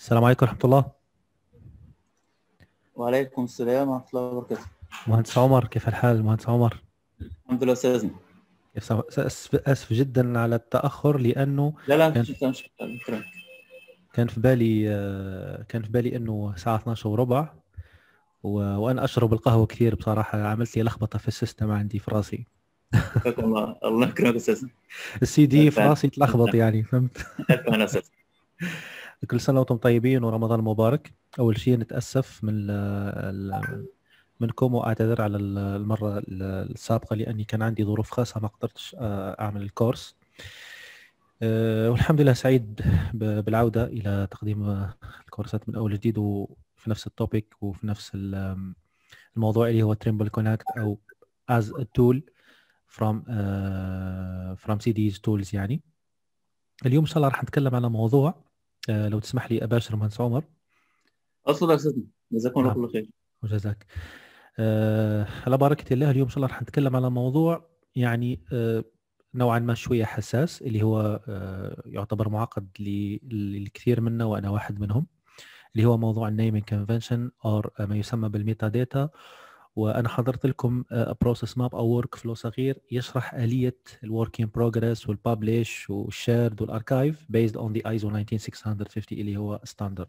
السلام عليكم ورحمة الله وعليكم السلام ورحمة الله وبركاته مهندس عمر كيف الحال مهندس عمر؟ الحمد لله أستاذنا أسف, أسف جدا على التأخر لأنه لا لا كان... شكرا شكرا كان في بالي آه، كان في بالي انه الساعه 12 وربع و... وانا اشرب القهوه كثير بصراحه عملت لي لخبطه في السيستم عندي في راسي الله الله يكرمك استاذ السي دي في راسي تلخبط يعني فهمت؟ كل سنه وانتم طيبين ورمضان مبارك اول شيء نتاسف من الـ الـ منكم واعتذر على المره السابقه لاني كان عندي ظروف خاصه ما قدرتش آه، اعمل الكورس آه، والحمد لله سعيد بالعوده الى تقديم آه، الكورسات من اول جديد وفي نفس التوبيك وفي نفس الموضوع اللي هو تريمبل كونكت او از تول فروم فروم سي ديز تولز يعني اليوم ان شاء الله راح نتكلم على موضوع آه، لو تسمح لي اباشر مهندس عمر اصلا سيدي جزاكم الله كل نعم. خير وجزاك أه على بركه الله اليوم ان شاء الله راح نتكلم على موضوع يعني أه نوعا ما شويه حساس اللي هو أه يعتبر معقد للكثير منا وانا واحد منهم اللي هو موضوع النيمينج كونفنشن او ما يسمى بالميتا داتا وانا حضرت لكم بروسيس آه، ماب او ورك فلو صغير يشرح اليه الورك ان بروجريس والبابليش والشيرد والاركايف بيزد اون ذا ايزو 19650 اللي هو ستاندرد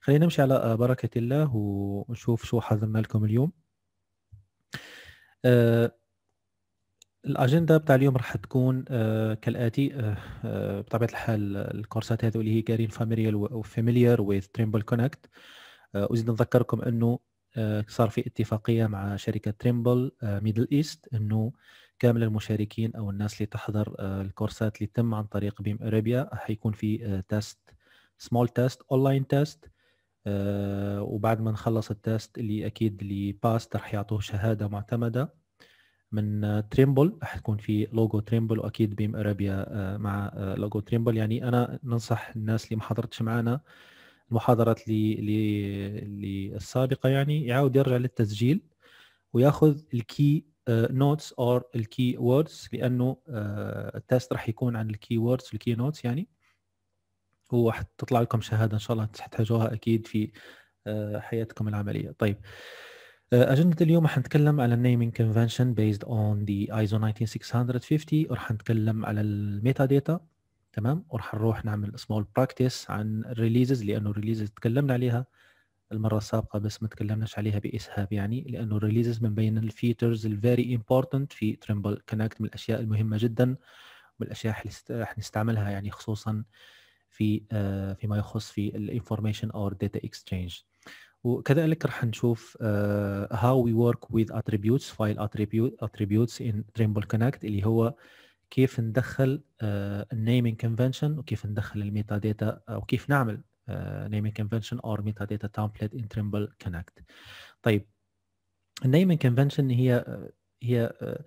خلينا نمشي على آه، بركه الله ونشوف شو حضرنا لكم اليوم آه، الاجنده بتاع اليوم راح تكون كالاتي بطبيعه الحال الكورسات هذه اللي هي جارين فاميليير وفاميليار وذ تريمبل كونكت وزيد نذكركم انه آه، صار في اتفاقيه مع شركه تريمبل ميدل ايست انه كامل المشاركين او الناس اللي تحضر آه، الكورسات اللي تم عن طريق بيم أرابيا حيكون في تيست سمول تيست اونلاين تيست وبعد ما نخلص التيست اللي اكيد اللي باست رح يعطوه شهاده معتمده من تريمبل آه، رح تكون في لوجو تريمبل واكيد بيم ارابيا مع لوجو تريمبل يعني انا ننصح الناس اللي ما حضرتش معنا المحاضرات اللي اللي السابقه يعني يعاود يرجع للتسجيل وياخذ الكي نوتس اور الكي ووردز لانه آه، التست راح يكون عن الكي ووردز والكي نوتس يعني وحتطلع لكم شهاده ان شاء الله تحتاجوها اكيد في آه، حياتكم العمليه طيب آه، أجندة اليوم راح نتكلم على النيمينج كونفنشن بيزد اون ذا ايزو 19650 وراح نتكلم على الميتا داتا تمام وراح نروح نعمل سمول براكتس عن الريليزز لانه الريليزز تكلمنا عليها المره السابقه بس ما تكلمناش عليها باسهاب يعني لانه الريليزز من بين الفيتشرز الفيري امبورتنت في تريمبل كونكت من الاشياء المهمه جدا من الاشياء نستعملها يعني خصوصا في آه، فيما يخص في الانفورميشن اور داتا اكسشينج وكذلك راح نشوف هاو آه، how we work with attributes file attributes in Trimble كونكت اللي هو كيف ندخل النيمينج آه، كونفنشن وكيف ندخل الميتا داتا او كيف نعمل نيمينج كونفنشن او ميتا داتا تمبلت ان تريمبل كونكت طيب النيمينج كونفنشن هي آه، هي آه،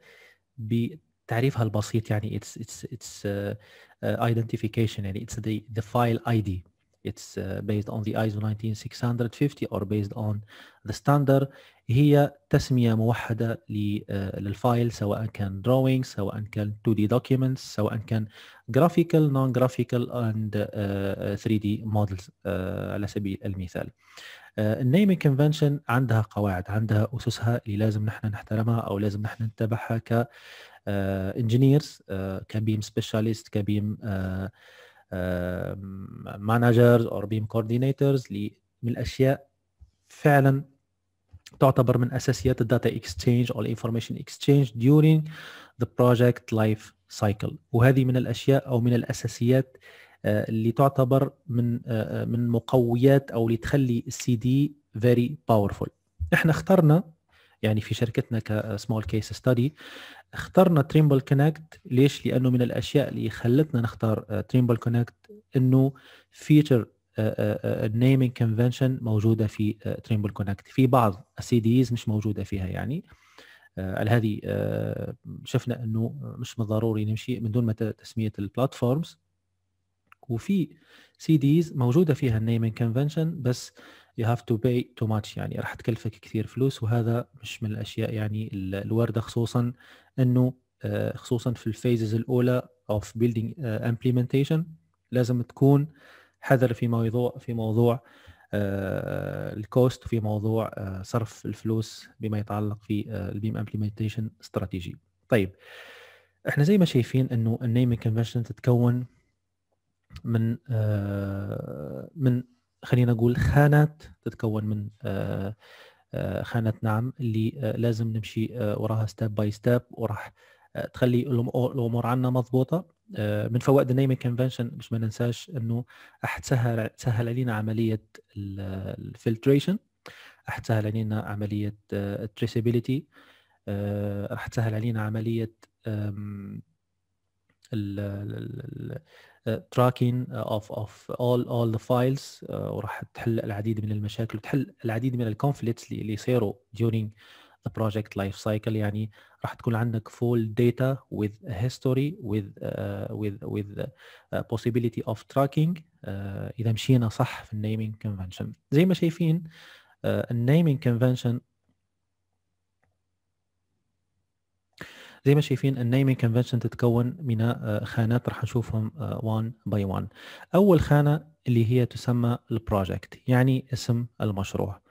بتعريفها البسيط يعني اتس اتس اتس ايدنتيفيكيشن يعني اتس ذا فايل اي دي it's uh, based on the ISO 19650 or based on the standard هي تسميه موحده آه، للفايل سواء كان دروينج سواء كان 2D documents سواء كان graphical non graphical and 3D آه، models آه، على سبيل المثال النيمينج كونفنشن عندها قواعد عندها اسسها اللي لازم نحن نحترمها او لازم نحن نتبعها ك انجينيرز كبيم سبيشاليست كبيم مانجرز او بيم كوردينيتورز من الاشياء فعلا تعتبر من اساسيات الداتا اكسشينج او الانفورميشن اكسشينج during the project life cycle وهذه من الاشياء او من الاساسيات آه، اللي تعتبر من آه، آه، من مقويات او اللي تخلي السي دي فيري باورفول احنا اخترنا يعني في شركتنا كسمول كيس ستادي اخترنا تريمبل كونكت ليش لانه من الاشياء اللي خلتنا نختار تريمبل كونكت انه فيتشر النيمينج آه، كونفنشن آه، آه، موجوده في تريمبل كونكت في بعض السي ديز مش موجوده فيها يعني على هذه شفنا انه مش من الضروري نمشي من دون ما تسميه البلاتفورمز وفي سي ديز موجوده فيها النيمينج كونفنشن بس يو هاف تو باي تو ماتش يعني راح تكلفك كثير فلوس وهذا مش من الاشياء يعني الوارده خصوصا انه خصوصا في الفيزز الاولى اوف بيلدينج امبلمنتيشن لازم تكون حذر في موضوع في موضوع آه، الكوست في موضوع آه، صرف الفلوس بما يتعلق في البيم امبلمنتيشن استراتيجي طيب احنا زي ما شايفين انه النيم كونفشن تتكون من آه، من خلينا نقول خانات تتكون من خانة نعم اللي لازم نمشي وراها ستيب باي ستيب وراح تخلي الامور عنا مضبوطه آه، من فوائد النيمينج كونفنشن باش ما ننساش انه راح تسهل تسهل علينا عمليه الفلتريشن راح تسهل علينا عمليه التريسابيليتي آه، آه، راح تسهل علينا عمليه التراكين اوف اوف اول اول ذا فايلز وراح تحل العديد من المشاكل وتحل العديد من الكونفليكتس اللي يصيروا during project life cycle يعني راح تكون عندك فول داتا with history with uh, with with uh, possibility of tracking uh, اذا مشينا صح في النيمينج كونفنشن زي ما شايفين uh, كونفنشن زي ما شايفين النيمينج كونفنشن تتكون من خانات راح نشوفهم وان باي وان اول خانه اللي هي تسمى البروجكت يعني اسم المشروع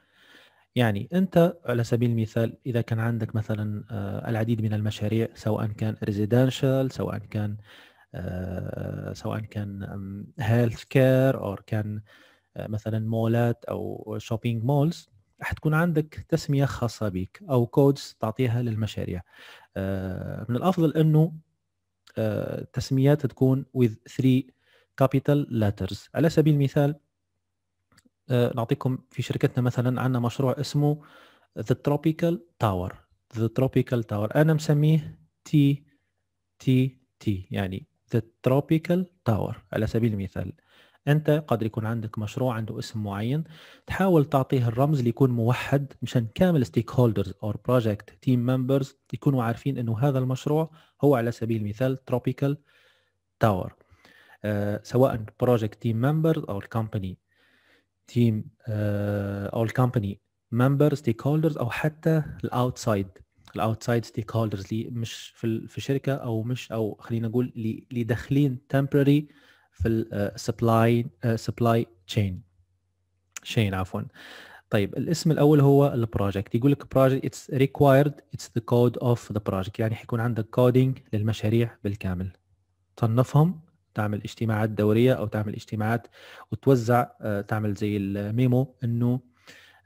يعني انت على سبيل المثال اذا كان عندك مثلا آه، العديد من المشاريع سواء كان ريزيدنشال سواء كان آه، سواء كان هيلث كير او كان آه، مثلا مولات او شوبينج مولز حتكون عندك تسميه خاصه بك او كودز تعطيها للمشاريع من الافضل انه تسميات تكون with three capital letters على سبيل المثال آه، نعطيكم في شركتنا مثلا عندنا مشروع اسمه ذا تروبيكال تاور ذا تروبيكال تاور انا مسميه تي تي تي يعني ذا تروبيكال تاور على سبيل المثال انت قد يكون عندك مشروع عنده اسم معين تحاول تعطيه الرمز اللي يكون موحد مشان كامل ستيك هولدرز اور بروجكت تيم ممبرز يكونوا عارفين انه هذا المشروع هو على سبيل المثال تروبيكال آه، تاور سواء بروجكت تيم ممبرز او الكومباني تيم او الكومباني ممبر ستيك هولدرز او حتى الاوتسايد الاوتسايد ستيك هولدرز اللي مش في في شركه او مش او خلينا نقول اللي داخلين تمبرري في السبلاي سبلاي تشين شين عفوا طيب الاسم الاول هو البروجكت يقول لك بروجكت اتس ريكوايرد اتس ذا كود اوف ذا بروجكت يعني حيكون عندك كودينج للمشاريع بالكامل تصنفهم تعمل اجتماعات دوريه او تعمل اجتماعات وتوزع آه، تعمل زي الميمو انه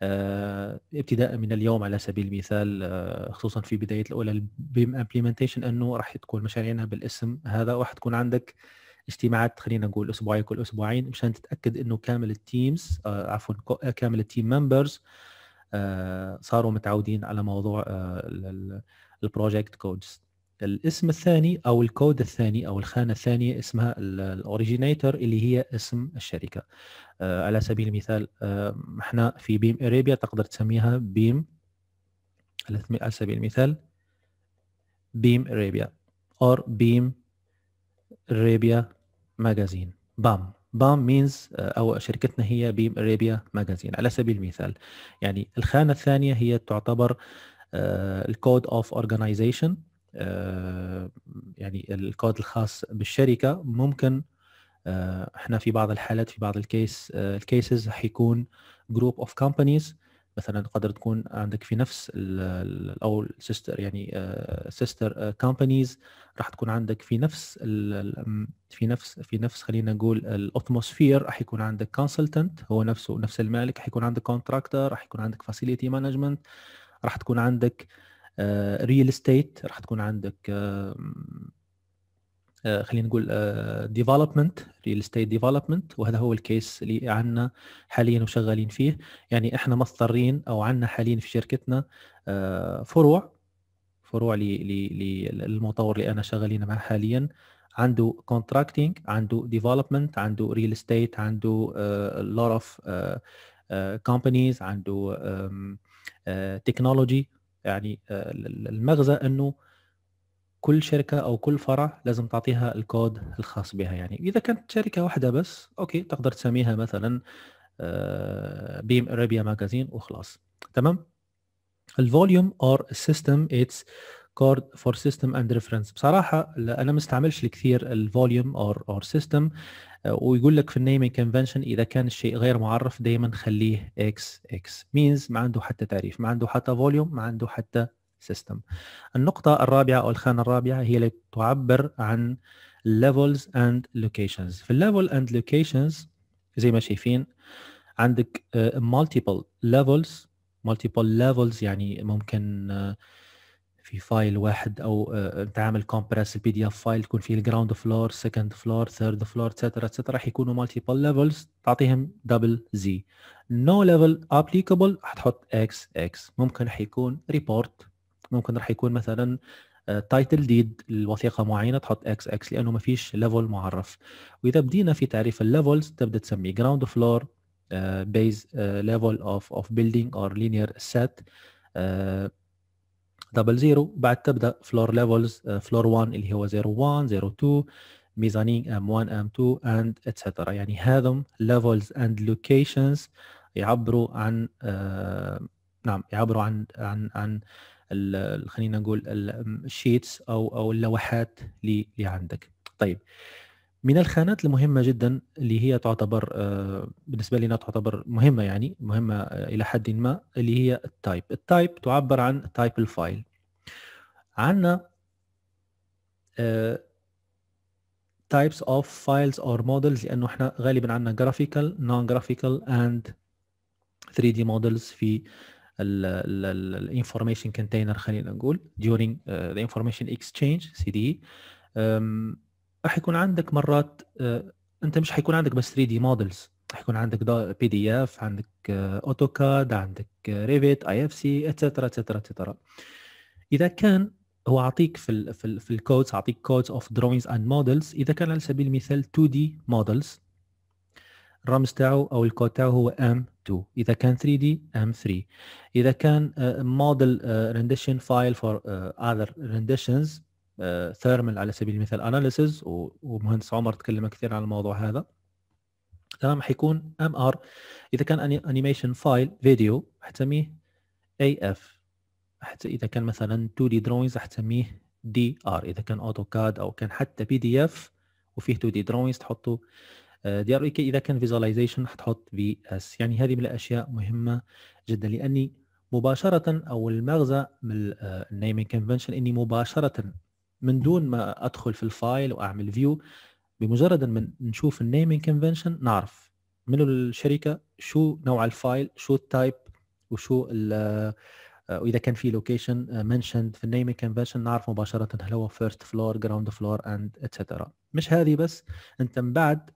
آه، ابتداء من اليوم على سبيل المثال آه، خصوصا في بدايه الاولى البيم امبلمنتيشن انه راح تكون مشاريعنا بالاسم هذا وراح تكون عندك اجتماعات خلينا نقول أسبوعي كل اسبوعين مشان تتاكد انه كامل التيمز عفوا كامل التيم ممبرز صاروا متعودين على موضوع البروجكت كودز الاسم الثاني او الكود الثاني او الخانه الثانيه اسمها الاوريجينيتور اللي هي اسم الشركه آه، على سبيل المثال آه، احنا في بيم اريبيا تقدر تسميها بيم على سبيل المثال بيم اريبيا اور بيم اريبيا ماجازين بام بام مينز آه، او شركتنا هي بيم اريبيا ماجازين على سبيل المثال يعني الخانه الثانيه هي تعتبر الكود اوف اورجانيزيشن آه، يعني الكود الخاص بالشركه ممكن آه، احنا في بعض الحالات في بعض الكيس الكيسز حيكون جروب اوف كومبانيز مثلا قدر تكون عندك في نفس او سيستر يعني سيستر كومبانيز راح تكون عندك في نفس في نفس في نفس خلينا نقول الاتموسفير راح يكون عندك كونسلتنت هو نفسه نفس المالك راح يكون عندك كونتراكتر راح يكون عندك فاسيليتي مانجمنت راح تكون عندك ريل آه، استيت راح تكون عندك آه، آه، خلينا نقول ديفلوبمنت ريل استيت ديفلوبمنت وهذا هو الكيس اللي عندنا حاليا وشغالين فيه يعني احنا مضطرين او عندنا حاليا في شركتنا فروع فروع للمطور اللي انا شغالين معه حاليا عنده كونتراكتينج عنده ديفلوبمنت عنده ريل استيت عنده لوت اوف كومبانيز عنده تكنولوجي يعني آه، المغزى انه كل شركه او كل فرع لازم تعطيها الكود الخاص بها يعني اذا كانت شركه واحده بس اوكي تقدر تسميها مثلا آه، بيم ارابيا ماجازين وخلاص تمام الفوليوم اور السيستم اتس كورد فور سيستم اند ريفرنس بصراحه انا ما استعملش الكثير الفوليوم اور اور سيستم ويقول لك في النيمنج كونفنشن اذا كان الشيء غير معرف دائما خليه اكس اكس مينز ما عنده حتى تعريف ما عنده حتى فوليوم ما عنده حتى سيستم النقطة الرابعة أو الخانة الرابعة هي اللي تعبر عن levels and locations في level and locations زي ما شايفين عندك آه، multiple levels multiple levels يعني ممكن آه، في فايل واحد او تعامل كومبرس كومبريس البي دي اف فايل تكون فيه الجراوند فلور سكند فلور ثيرد فلور اتسترا اتسترا راح يكونوا مالتيبل ليفلز تعطيهم دبل زي نو ليفل ابليكابل حتحط اكس اكس ممكن راح يكون ريبورت ممكن راح يكون مثلا تايتل آه، ديد الوثيقه معينه تحط اكس اكس لانه ما فيش ليفل معرف واذا بدينا في تعريف الليفلز تبدا تسميه جراوند فلور بيز ليفل اوف اوف بيلدينج اور لينير سيت دبل زيرو بعد تبدا فلور ليفلز فلور 1 اللي هو 01 02 ميزانين ام 1 ام 2 اند اتسترا يعني هذم ليفلز اند لوكيشنز يعبروا عن آه، نعم يعبروا عن عن عن خلينا نقول الشيتس او او اللوحات اللي عندك طيب من الخانات المهمه جدا اللي هي تعتبر آه، بالنسبه لنا تعتبر مهمه يعني مهمه آه، الى حد ما اللي هي التايب التايب تعبر عن تايب الفايل عندنا types of files or models لانه احنا غالبا عندنا graphical non graphical and 3D models في الانفورميشن كونتينر خلينا نقول during uh, the information exchange CDE um, راح يكون عندك مرات آه، انت مش حيكون عندك بس 3 دي مودلز حيكون عندك بي دي اف عندك اوتوكاد آه، عندك ريفيت اي اف سي اتسترا اتسترا اتسترا اذا كان هو اعطيك في الـ في, في الكودز اعطيك كودز اوف دروينز اند مودلز اذا كان على سبيل المثال 2 دي مودلز الرمز تاعه او الكود تاعه هو ام 2 اذا كان 3 دي ام 3 اذا كان موديل رنديشن فايل فور اذر رنديشنز ثيرمال على سبيل المثال اناليسز ومهندس عمر تكلم كثير عن الموضوع هذا تمام حيكون ام ار اذا كان انيميشن فايل فيديو احتميه اي اف حتى اذا كان مثلا 2 دي دروينز احتميه دي ار اذا كان اوتوكاد او كان حتى بي دي اف وفيه 2 دي دروينز تحطه دي ار كي اذا كان فيزواليزيشن حتحط في اس يعني هذه من الاشياء مهمه جدا لاني مباشره او المغزى من النيمينج كونفنشن آه، اني مباشره من دون ما ادخل في الفايل واعمل فيو بمجرد من نشوف النيمينج كونفنشن نعرف من الشركه شو نوع الفايل شو التايب وشو آه، واذا كان في لوكيشن منشند آه، في النيمينج كونفنشن نعرف مباشره هل هو فيرست فلور جراوند فلور اند اتسترا مش هذه بس انت من بعد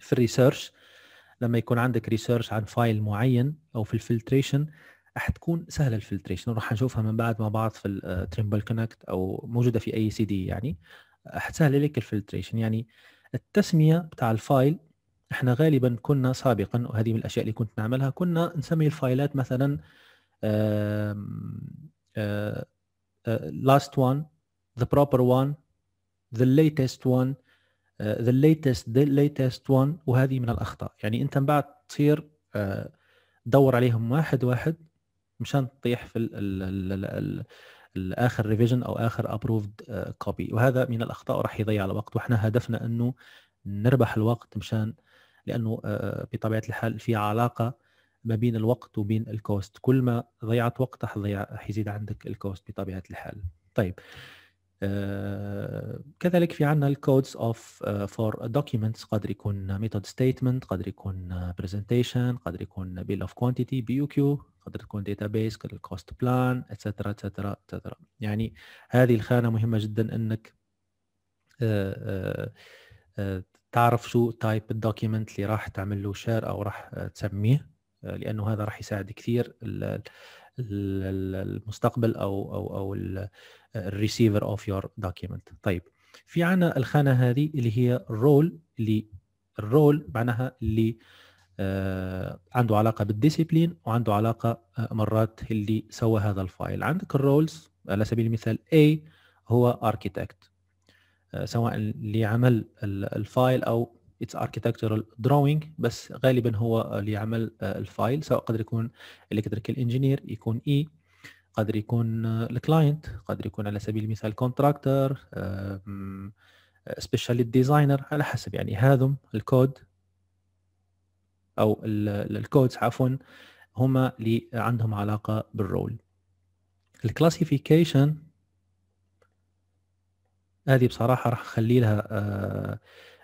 في الريسيرش لما يكون عندك ريسيرش عن فايل معين او في الفلتريشن راح تكون سهله الفلتريشن وراح نشوفها من بعد ما بعض في التريمبل آه، كونكت او موجوده في اي سي دي يعني حتسهل لك الفلتريشن يعني التسميه بتاع الفايل احنا غالبا كنا سابقا وهذه من الاشياء اللي كنت نعملها كنا نسمي الفايلات مثلا لاست وان ذا بروبر وان ذا ليتست وان ذا ليتست the latest the latest one وهذه من الاخطاء يعني انت من بعد تصير آه، دور عليهم واحد واحد مشان تطيح في الاخر ريفيجن او اخر ابروفد آه، كوبي وهذا من الاخطاء راح يضيع الوقت واحنا هدفنا انه نربح الوقت مشان لانه آه، بطبيعه الحال في علاقه ما بين الوقت وبين الكوست كل ما ضيعت وقت حيزيد عندك الكوست بطبيعه الحال طيب آه، كذلك في عندنا الكودز اوف فور دوكيومنتس قدر يكون ميثود ستيتمنت قدر يكون برزنتيشن آه، قدر يكون بيل اوف كوانتيتي بي يو كيو قدر تكون داتا بيس قدر الكوست بلان اتسترا اتسترا اتسترا يعني هذه الخانه مهمه جدا انك آه، تعرف شو تايب الدوكيمنت اللي راح تعمل له شير او راح تسميه لانه هذا راح يساعد كثير المستقبل او او او الريسيفر اوف يور دوكيمنت طيب في عنا الخانه هذه اللي هي الرول اللي الرول معناها اللي آه، عنده علاقه بالديسيبلين وعنده علاقه آه، مرات اللي سوى هذا الفايل عندك الرولز على سبيل المثال اي هو اركيتكت آه، سواء لعمل الفايل او اتس اركيتكتشرال دروينج بس غالبا هو اللي يعمل آه، الفايل سواء قدر يكون الكتريكال انجينير يكون اي e، قدر يكون آه، الكلاينت قدر يكون على سبيل المثال كونتراكتر سبيشال ديزاينر على حسب يعني هذم الكود او الكودز عفوا هما اللي آه، عندهم علاقه بالرول الكلاسيفيكيشن هذه بصراحه راح اخلي لها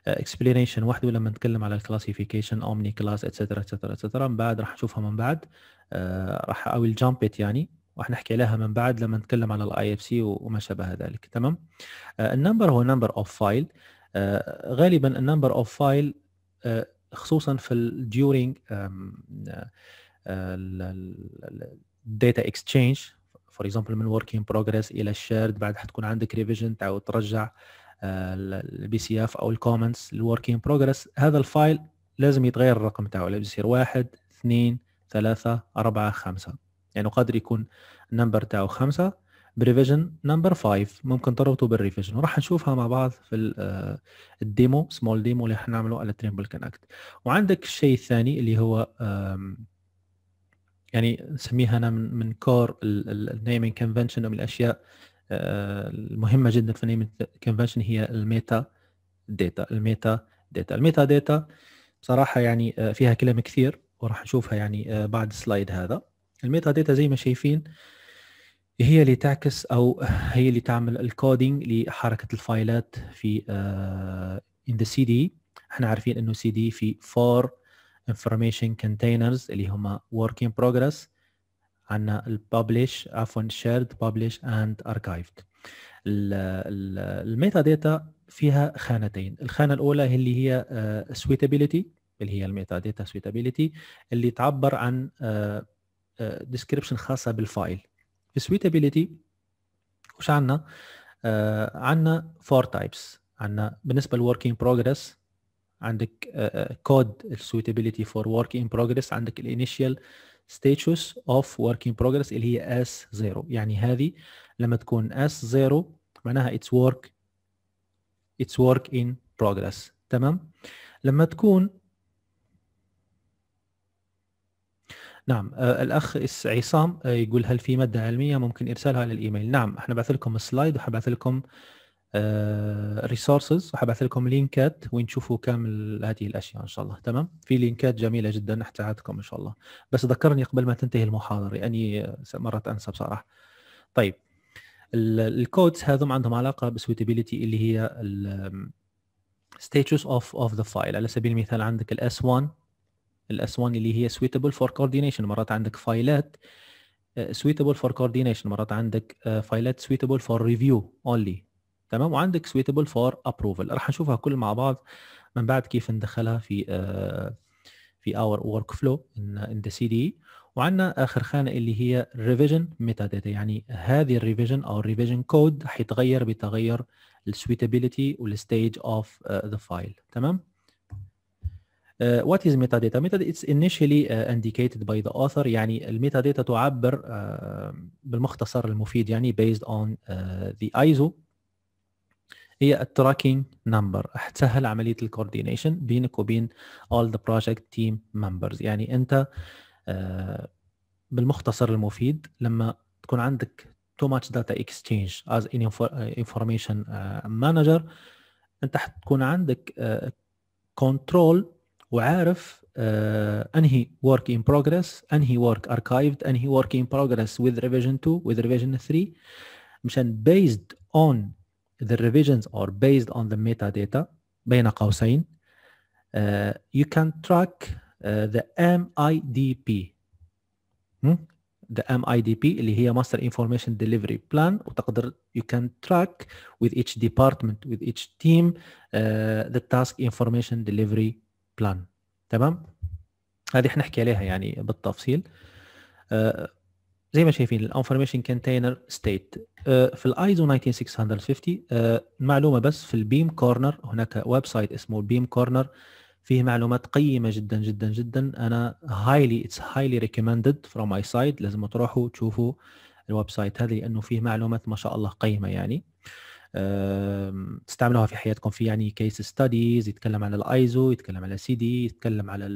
اكسبلينيشن وحده لما نتكلم على الكلاسيفيكيشن اومني كلاس اتسترا اتسترا اتسترا من بعد راح نشوفها من بعد آه، راح او الجامبت يعني راح نحكي عليها من بعد لما نتكلم على الاي اف سي وما شابه ذلك تمام آه، النمبر هو نمبر اوف فايل غالبا النمبر اوف آه، فايل خصوصا في الديورينج الداتا اكسشينج فور اكزامبل من وركينج بروجريس الى الشيرد بعد حتكون عندك ريفيجن تعاود ترجع البي سي اف او الكومنتس الورك ان بروجرس هذا الفايل لازم يتغير الرقم تاعه لازم يصير واحد اثنين ثلاثة أربعة خمسة يعني قادر يكون النمبر تاعه خمسة بريفيجن نمبر 5 ممكن تربطه بالريفيجن وراح نشوفها مع بعض في آه، الديمو سمول ديمو اللي حنعمله على تريمبل كونكت وعندك الشيء الثاني اللي هو يعني نسميها انا من من كور النيمينج كونفنشن ومن الاشياء المهمه جدا في نيم كونفنشن هي الميتا داتا الميتا داتا الميتا داتا بصراحه يعني آه، فيها كلام كثير وراح نشوفها يعني آه، بعد السلايد هذا الميتا داتا زي ما شايفين هي اللي تعكس او هي اللي تعمل الكودينج لحركه الفايلات في ان ذا سي دي احنا عارفين انه سي دي في فور انفورميشن كونتينرز اللي هما وركينج بروجريس عندنا البابليش عفوا شيرد بابليش اند اركايفد الميتا داتا فيها خانتين الخانه الاولى اللي هي سويتابيليتي آه، اللي هي الميتا داتا سويتابيليتي اللي تعبر عن ديسكريبشن آه، آه، خاصه بالفايل في سويتابيليتي وش عندنا عندنا فور تايبس عندنا بالنسبه للوركينج بروجريس عندك كود السويتابيليتي فور ورك ان بروجريس عندك الانيشال ستيتشس اوف ورك ان بروجريس اللي هي اس زيرو يعني هذه لما تكون اس زيرو معناها اتس ورك اتس ورك ان بروجريس تمام لما تكون نعم آه، الاخ عصام آه، يقول هل في ماده علميه ممكن ارسالها على الايميل نعم احنا بعث لكم السلايد وحبعث لكم ريسورسز آه، وحبعث لكم لينكات وين تشوفوا كامل هذه الاشياء ان شاء الله تمام في لينكات جميله جدا احتاعاتكم ان شاء الله بس ذكرني قبل ما تنتهي المحاضره اني مرات انسى بصراحه طيب الكودز هذم عندهم علاقه بسويتابيليتي اللي هي status اوف اوف ذا فايل على سبيل المثال عندك الاس 1 الاس 1 اللي هي سويتابل فور كوردينيشن مرات عندك فايلات سويتابل فور كوردينيشن مرات عندك آه، فايلات سويتابل فور ريفيو اونلي تمام وعندك سويتبل فور ابروفل راح نشوفها كل مع بعض من بعد كيف ندخلها في آه، في اور ورك فلو ان ذا سي دي وعندنا اخر خانه اللي هي ريفيجن ميتا داتا يعني هذه الريفيجن او الريفيجن كود حيتغير بتغير السويتابيليتي والستيج اوف ذا فايل تمام وات از ميتا داتا ميتا اتس انيشيالي انديكيتد باي ذا اوثر يعني الميتا داتا تعبر uh, بالمختصر المفيد يعني بيزد اون ذا ايزو هي التراكينج نمبر هتسهل عمليه الكوردينيشن بينك وبين all the project team members يعني انت بالمختصر المفيد لما تكون عندك too much data exchange as an information manager انت حتكون عندك control وعارف انهي work in progress انهي work archived انهي work in progress with revision 2 with revision 3 مشان based on the revisions are based on the metadata, بين قوسين, uh, you can track uh, the MIDP hmm? the MIDP اللي هي Master Information Delivery Plan وتقدر you can track with each department with each team uh, the task information delivery plan تمام هذه حنحكي عليها يعني بالتفصيل uh, زي ما شايفين الانفورميشن كونتينر ستيت في الايزو آه، 19650 معلومه بس في البيم كورنر هناك ويب سايت اسمه البيم كورنر فيه معلومات قيمه جدا جدا جدا انا هايلي اتس هايلي ريكومندد فروم ماي سايد لازم تروحوا تشوفوا الويب سايت هذا لانه فيه معلومات ما شاء الله قيمه يعني تستعملوها في حياتكم في يعني كيس ستاديز يتكلم على الايزو يتكلم على سي دي يتكلم على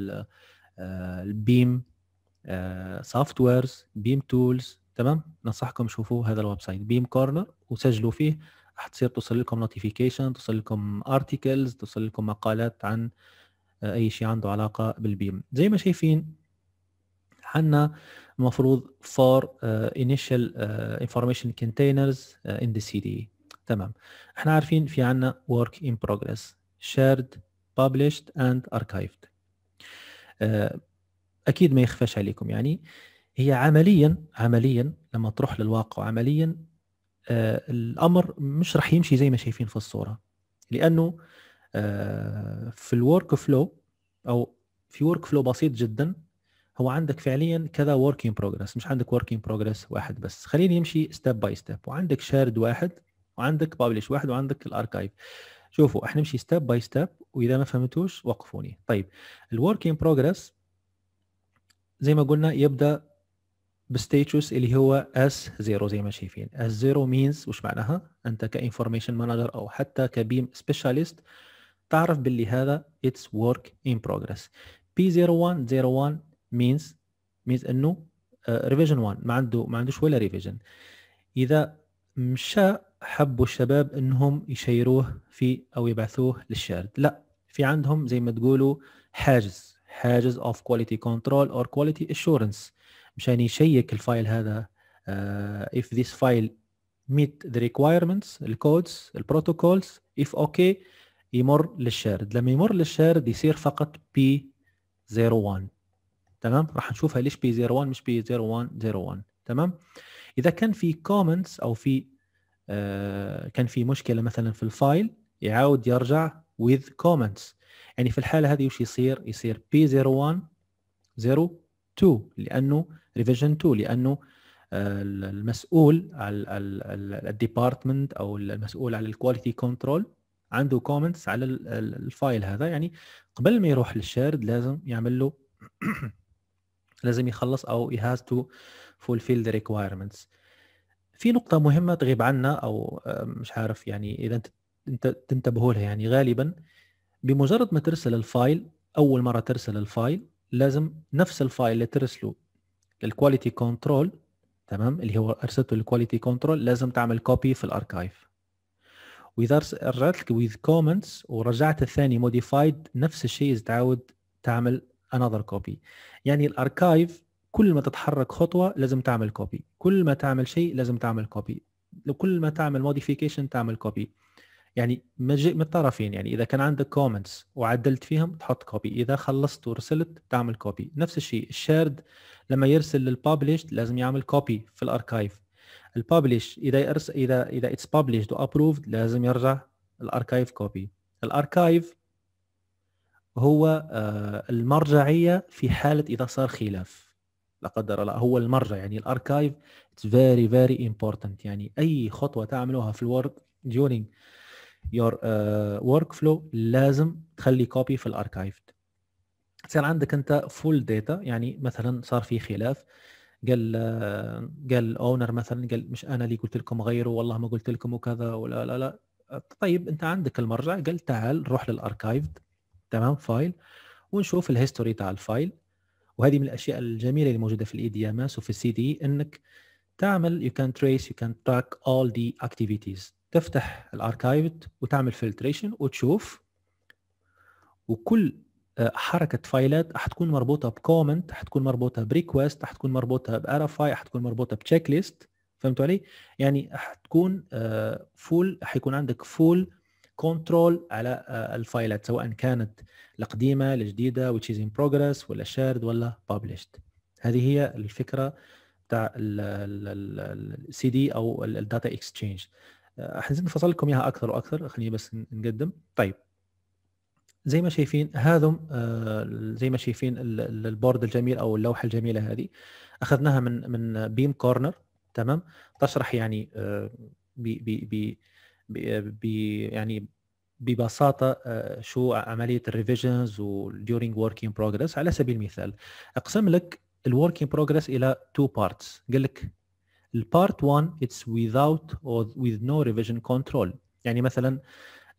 البيم آه، سوفت ويرز بيم تولز تمام ننصحكم شوفوا هذا الويب سايت بيم كورنر وسجلوا فيه راح تصير توصل لكم نوتيفيكيشن توصل لكم ارتكلز توصل لكم مقالات عن آه، اي شيء عنده علاقه بالبيم زي ما شايفين عندنا المفروض فور انيشال انفورميشن كونتينرز ان ذا سي دي تمام احنا عارفين في عندنا ورك ان بروجريس شيرد published and archived آه، اكيد ما يخفاش عليكم يعني هي عمليا عمليا لما تروح للواقع عمليا آه، الامر مش راح يمشي زي ما شايفين في الصوره لانه آه، في الورك فلو او في ورك فلو بسيط جدا هو عندك فعليا كذا ورك ان بروجرس مش عندك ورك ان بروجرس واحد بس خليني يمشي ستيب باي ستيب وعندك شارد واحد وعندك بابليش واحد وعندك الاركايف شوفوا احنا نمشي ستيب باي ستيب واذا ما فهمتوش وقفوني طيب الورك ان بروجرس زي ما قلنا يبدا بستيتوس اللي هو اس 0 زي ما شايفين اس 0 مينز وش معناها انت كانفورميشن مانجر او حتى كبيم سبيشاليست تعرف باللي هذا اتس ورك ان بروجريس بي 0101 مينز مينز انه ريفيجن uh, 1 ما عنده ما عندوش ولا ريفيجن اذا مشى حبوا الشباب انهم يشيروه في او يبعثوه للشارد لا في عندهم زي ما تقولوا حاجز حاجز اوف كواليتي كنترول اور كواليتي اشورنس مشان يشيك الفايل هذا اف آه، if this file meet the requirements الكودز البروتوكولز اف اوكي يمر للشارد لما يمر للشارد يصير فقط P01 تمام راح نشوفها ليش P01 مش P0101 تمام اذا كان في كومنتس او في آه كان في مشكله مثلا في الفايل يعاود يرجع with comments يعني في الحاله هذه وش يصير؟ يصير بي 01 02 لانه ريفيجن 2 لانه آه، المسؤول على الديبارتمنت او المسؤول على الكواليتي كنترول عنده كومنتس على الفايل هذا يعني قبل ما يروح للشارد لازم يعمل له لازم يخلص او he has to fulfill the requirements في نقطة مهمة تغيب عنا او آه، مش عارف يعني اذا انت تنتبهوا لها يعني غالبا بمجرد ما ترسل الفايل اول مره ترسل الفايل لازم نفس الفايل اللي ترسله للكواليتي كنترول تمام اللي هو ارسلته للكواليتي كنترول لازم تعمل كوبي في الاركايف واذا رجعت لك with comments ورجعت الثاني موديفايد نفس الشيء تعاود تعمل another copy يعني الاركايف كل ما تتحرك خطوه لازم تعمل كوبي كل ما تعمل شيء لازم تعمل كوبي كل ما تعمل موديفيكيشن تعمل كوبي يعني من الطرفين يعني اذا كان عندك كومنتس وعدلت فيهم تحط كوبي اذا خلصت ورسلت تعمل كوبي نفس الشيء الشيرد لما يرسل للبابليش لازم يعمل كوبي في الاركايف البابليش اذا يرس اذا اذا اتس بابليشد وابروفد لازم يرجع الاركايف كوبي الاركايف هو آه، المرجعيه في حاله اذا صار خلاف لا قدر الله هو المرجع يعني الاركايف اتس فيري فيري امبورتنت يعني اي خطوه تعملوها في الورد during يور ورك فلو لازم تخلي كوبي في الاركايفد صار عندك انت فول داتا يعني مثلا صار في خلاف قال آه، قال الاونر مثلا قال مش انا اللي قلت لكم غيروا والله ما قلت لكم وكذا ولا لا لا طيب انت عندك المرجع قال تعال روح للاركايفد تمام فايل ونشوف الهيستوري تاع الفايل وهذه من الاشياء الجميله اللي موجوده في الاي دي ام اس وفي السي دي e، انك تعمل you can trace you can track all the activities تفتح الاركايف وتعمل فلتريشن وتشوف وكل حركه فايلات حتكون مربوطه بكومنت حتكون مربوطه بريكوست حتكون مربوطه بارافاي حتكون مربوطه بتشيك ليست فهمتوا علي يعني حتكون فول حيكون عندك فول كنترول على الفايلات سواء كانت القديمه الجديده which is in progress ولا shared ولا published هذه هي الفكره بتاع السي دي او الداتا اكسشينج حنزيد نفصل لكم اياها اكثر واكثر خليني بس نقدم طيب زي ما شايفين هذم آه، زي ما شايفين البورد الجميل او اللوحه الجميله هذه اخذناها من من بيم كورنر تمام تشرح يعني آه، ب ب ب يعني ببساطه آه، شو عمليه الريفيجنز والديورنج وركينج بروجريس على سبيل المثال اقسم لك الوركينج بروجريس الى تو بارتس قال لك البارت 1 اتس without or with no revision control يعني مثلا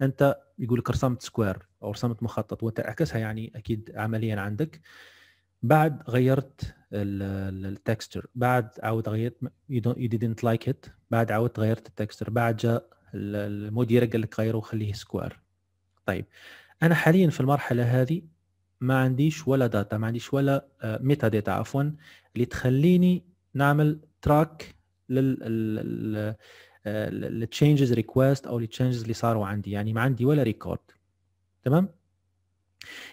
انت يقول لك رسمت سكوير او رسمت مخطط وانت اعكسها يعني اكيد عمليا عندك بعد غيرت التكستر بعد عاود غيرت يو didn't لايك ات بعد عاود غيرت التكستر بعد جاء المدير قال لك غيره وخليه سكوير طيب انا حاليا في المرحله هذه ما عنديش ولا داتا ما عنديش ولا ميتا آه، داتا عفوا اللي تخليني نعمل تراك لل التشينجز ريكويست او التشينجز اللي صاروا عندي يعني ما عندي ولا ريكورد تمام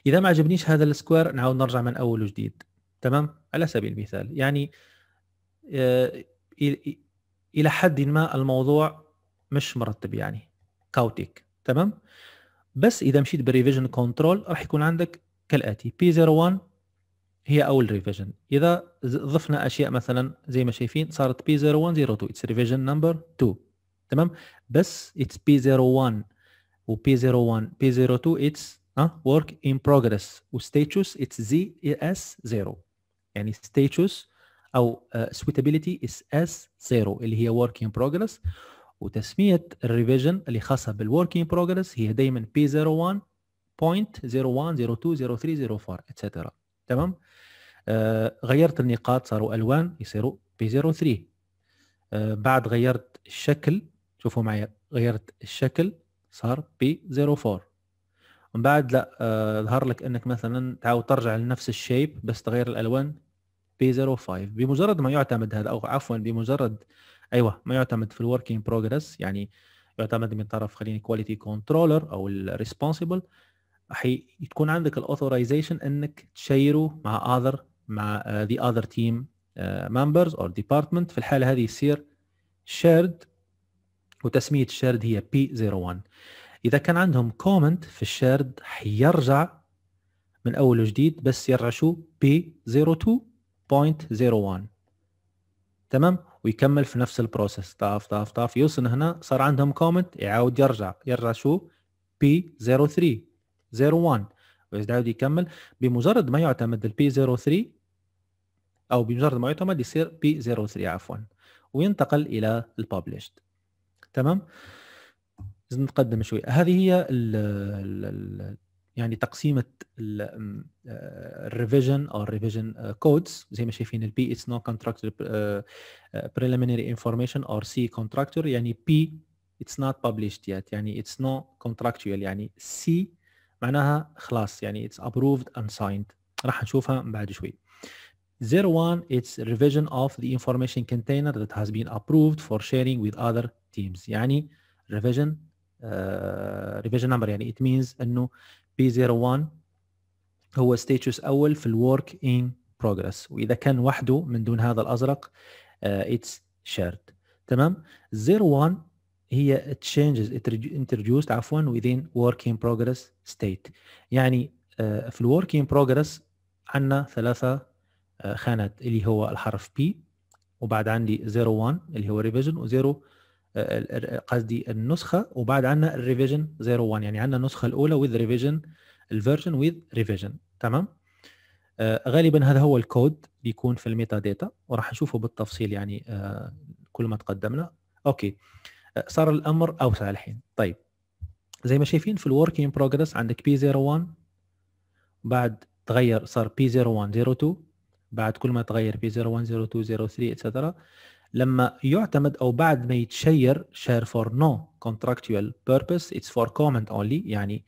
اذا ما عجبنيش هذا السكوير نعاود نرجع من اول وجديد تمام على سبيل المثال يعني آه، الى حد ما الموضوع مش مرتب يعني كاوتيك تمام بس اذا مشيت بالريفيجن كنترول راح يكون عندك كالاتي بي 01 هي اول ريفيجن اذا ضفنا اشياء مثلا زي ما شايفين صارت بي 0102 اتس ريفيجن نمبر 2 تمام بس اتس بي 01 وبي 01 بي 02 اتس ها ورك ان بروجريس وستيتوس اتس زي اس 0 يعني ستيتوس او سويتابيليتي اس اس 0 اللي هي ورك ان بروجريس وتسميه الريفيجن اللي خاصه بالورك ان بروجريس هي دايما بي 01 0.01 02 03 04 اتسترا تمام آه غيرت النقاط صاروا الوان يصيروا بي 03 آه بعد غيرت الشكل شوفوا معايا غيرت الشكل صار بي 04 من بعد لا آه ظهر لك انك مثلا تعاود ترجع لنفس الشيب بس تغير الالوان بي 05 بمجرد ما يعتمد هذا او عفوا بمجرد ايوه ما يعتمد في الوركينج بروجرس يعني يعتمد من طرف خليني كواليتي كنترولر او الريسبونسبل تكون عندك الاوثورايزيشن انك تشيره مع اذر مع ذا اذر تيم ممبرز اور ديبارتمنت في الحاله هذه يصير شيرد وتسميه الشيرد هي بي 01 اذا كان عندهم كومنت في الشيرد حيرجع من اول وجديد بس يرجع شو بي 02.01 تمام ويكمل في نفس البروسيس طاف طاف طاف يوصل هنا صار عندهم كومنت يعاود يرجع يرجع شو بي 03 01 ويزداد يكمل بمجرد ما يعتمد البي 03 او بمجرد ما يعتمد يصير بي 03 عفوا وينتقل الى الببلشد تمام لازم نتقدم شوي هذه هي الـ الـ الـ يعني تقسيمه الريفيجن او الريفيجن كودز زي ما شايفين البي اتس نون كونتراكتور بريليمينري انفورميشن اور سي كونتراكتور يعني بي اتس نوت published yet يعني اتس نو كونتراكتوال يعني سي معناها خلاص يعني it's approved and signed راح نشوفها من بعد شوي 01 it's revision of the information container that has been approved for sharing with other teams يعني revision uh, revision number يعني it means انه P01 هو status اول في الwork in progress واذا كان وحده من دون هذا الازرق uh, it's shared تمام 01 هي changes introduced عفوا within working progress state يعني آه، في الورك ان بروجرس عندنا ثلاثة آه، خانات اللي هو الحرف P وبعد عندي 01 اللي هو ريفيجن و0 آه، قصدي النسخة وبعد عندنا الريفيجن 01 يعني عندنا النسخة الأولى with ريفيجن الفيرجن with revision تمام غالبا هذا هو الكود بيكون في الميتا داتا وراح نشوفه بالتفصيل يعني كل ما تقدمنا اوكي okay. صار الامر اوسع الحين طيب زي ما شايفين في الوركينج بروجرس عندك بي 01 بعد تغير صار بي 01 02 بعد كل ما تغير بي 01 02 03 اتسترا لما يعتمد او بعد ما يتشير شير فور نو كونتراكتوال بيربس اتس فور كومنت اونلي يعني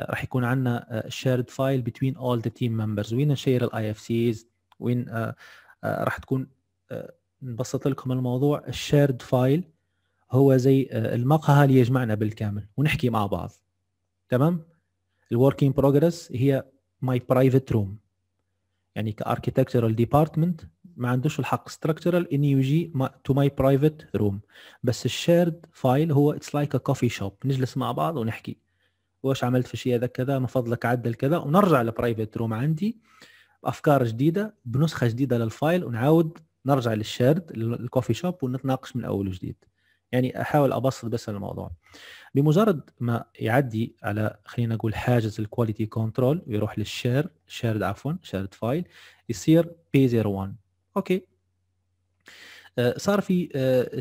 راح يكون عندنا شيرد فايل بتوين اول ذا تيم ممبرز وين نشير الاي اف سيز وين آه، آه، راح تكون آه، نبسط لكم الموضوع الشيرد فايل هو زي آه، المقهى اللي يجمعنا بالكامل ونحكي مع بعض تمام الوركينج بروجرس هي ماي برايفت روم يعني كاركتكتشرال ديبارتمنت ما عندوش الحق ستراكشرال ان يجي تو ماي برايفت روم بس الشيرد فايل هو اتس لايك ا كوفي شوب نجلس مع بعض ونحكي واش عملت في شيء هذا كذا من فضلك عدل كذا ونرجع لبرايفت روم عندي بافكار جديده بنسخه جديده للفايل ونعاود نرجع للشيرد للكوفي شوب ونتناقش من اول وجديد يعني احاول ابسط بس الموضوع بمجرد ما يعدي على خلينا نقول حاجز الكواليتي كنترول ويروح للشير شيرد عفوا شيرد فايل يصير بي 01 اوكي آه، صار في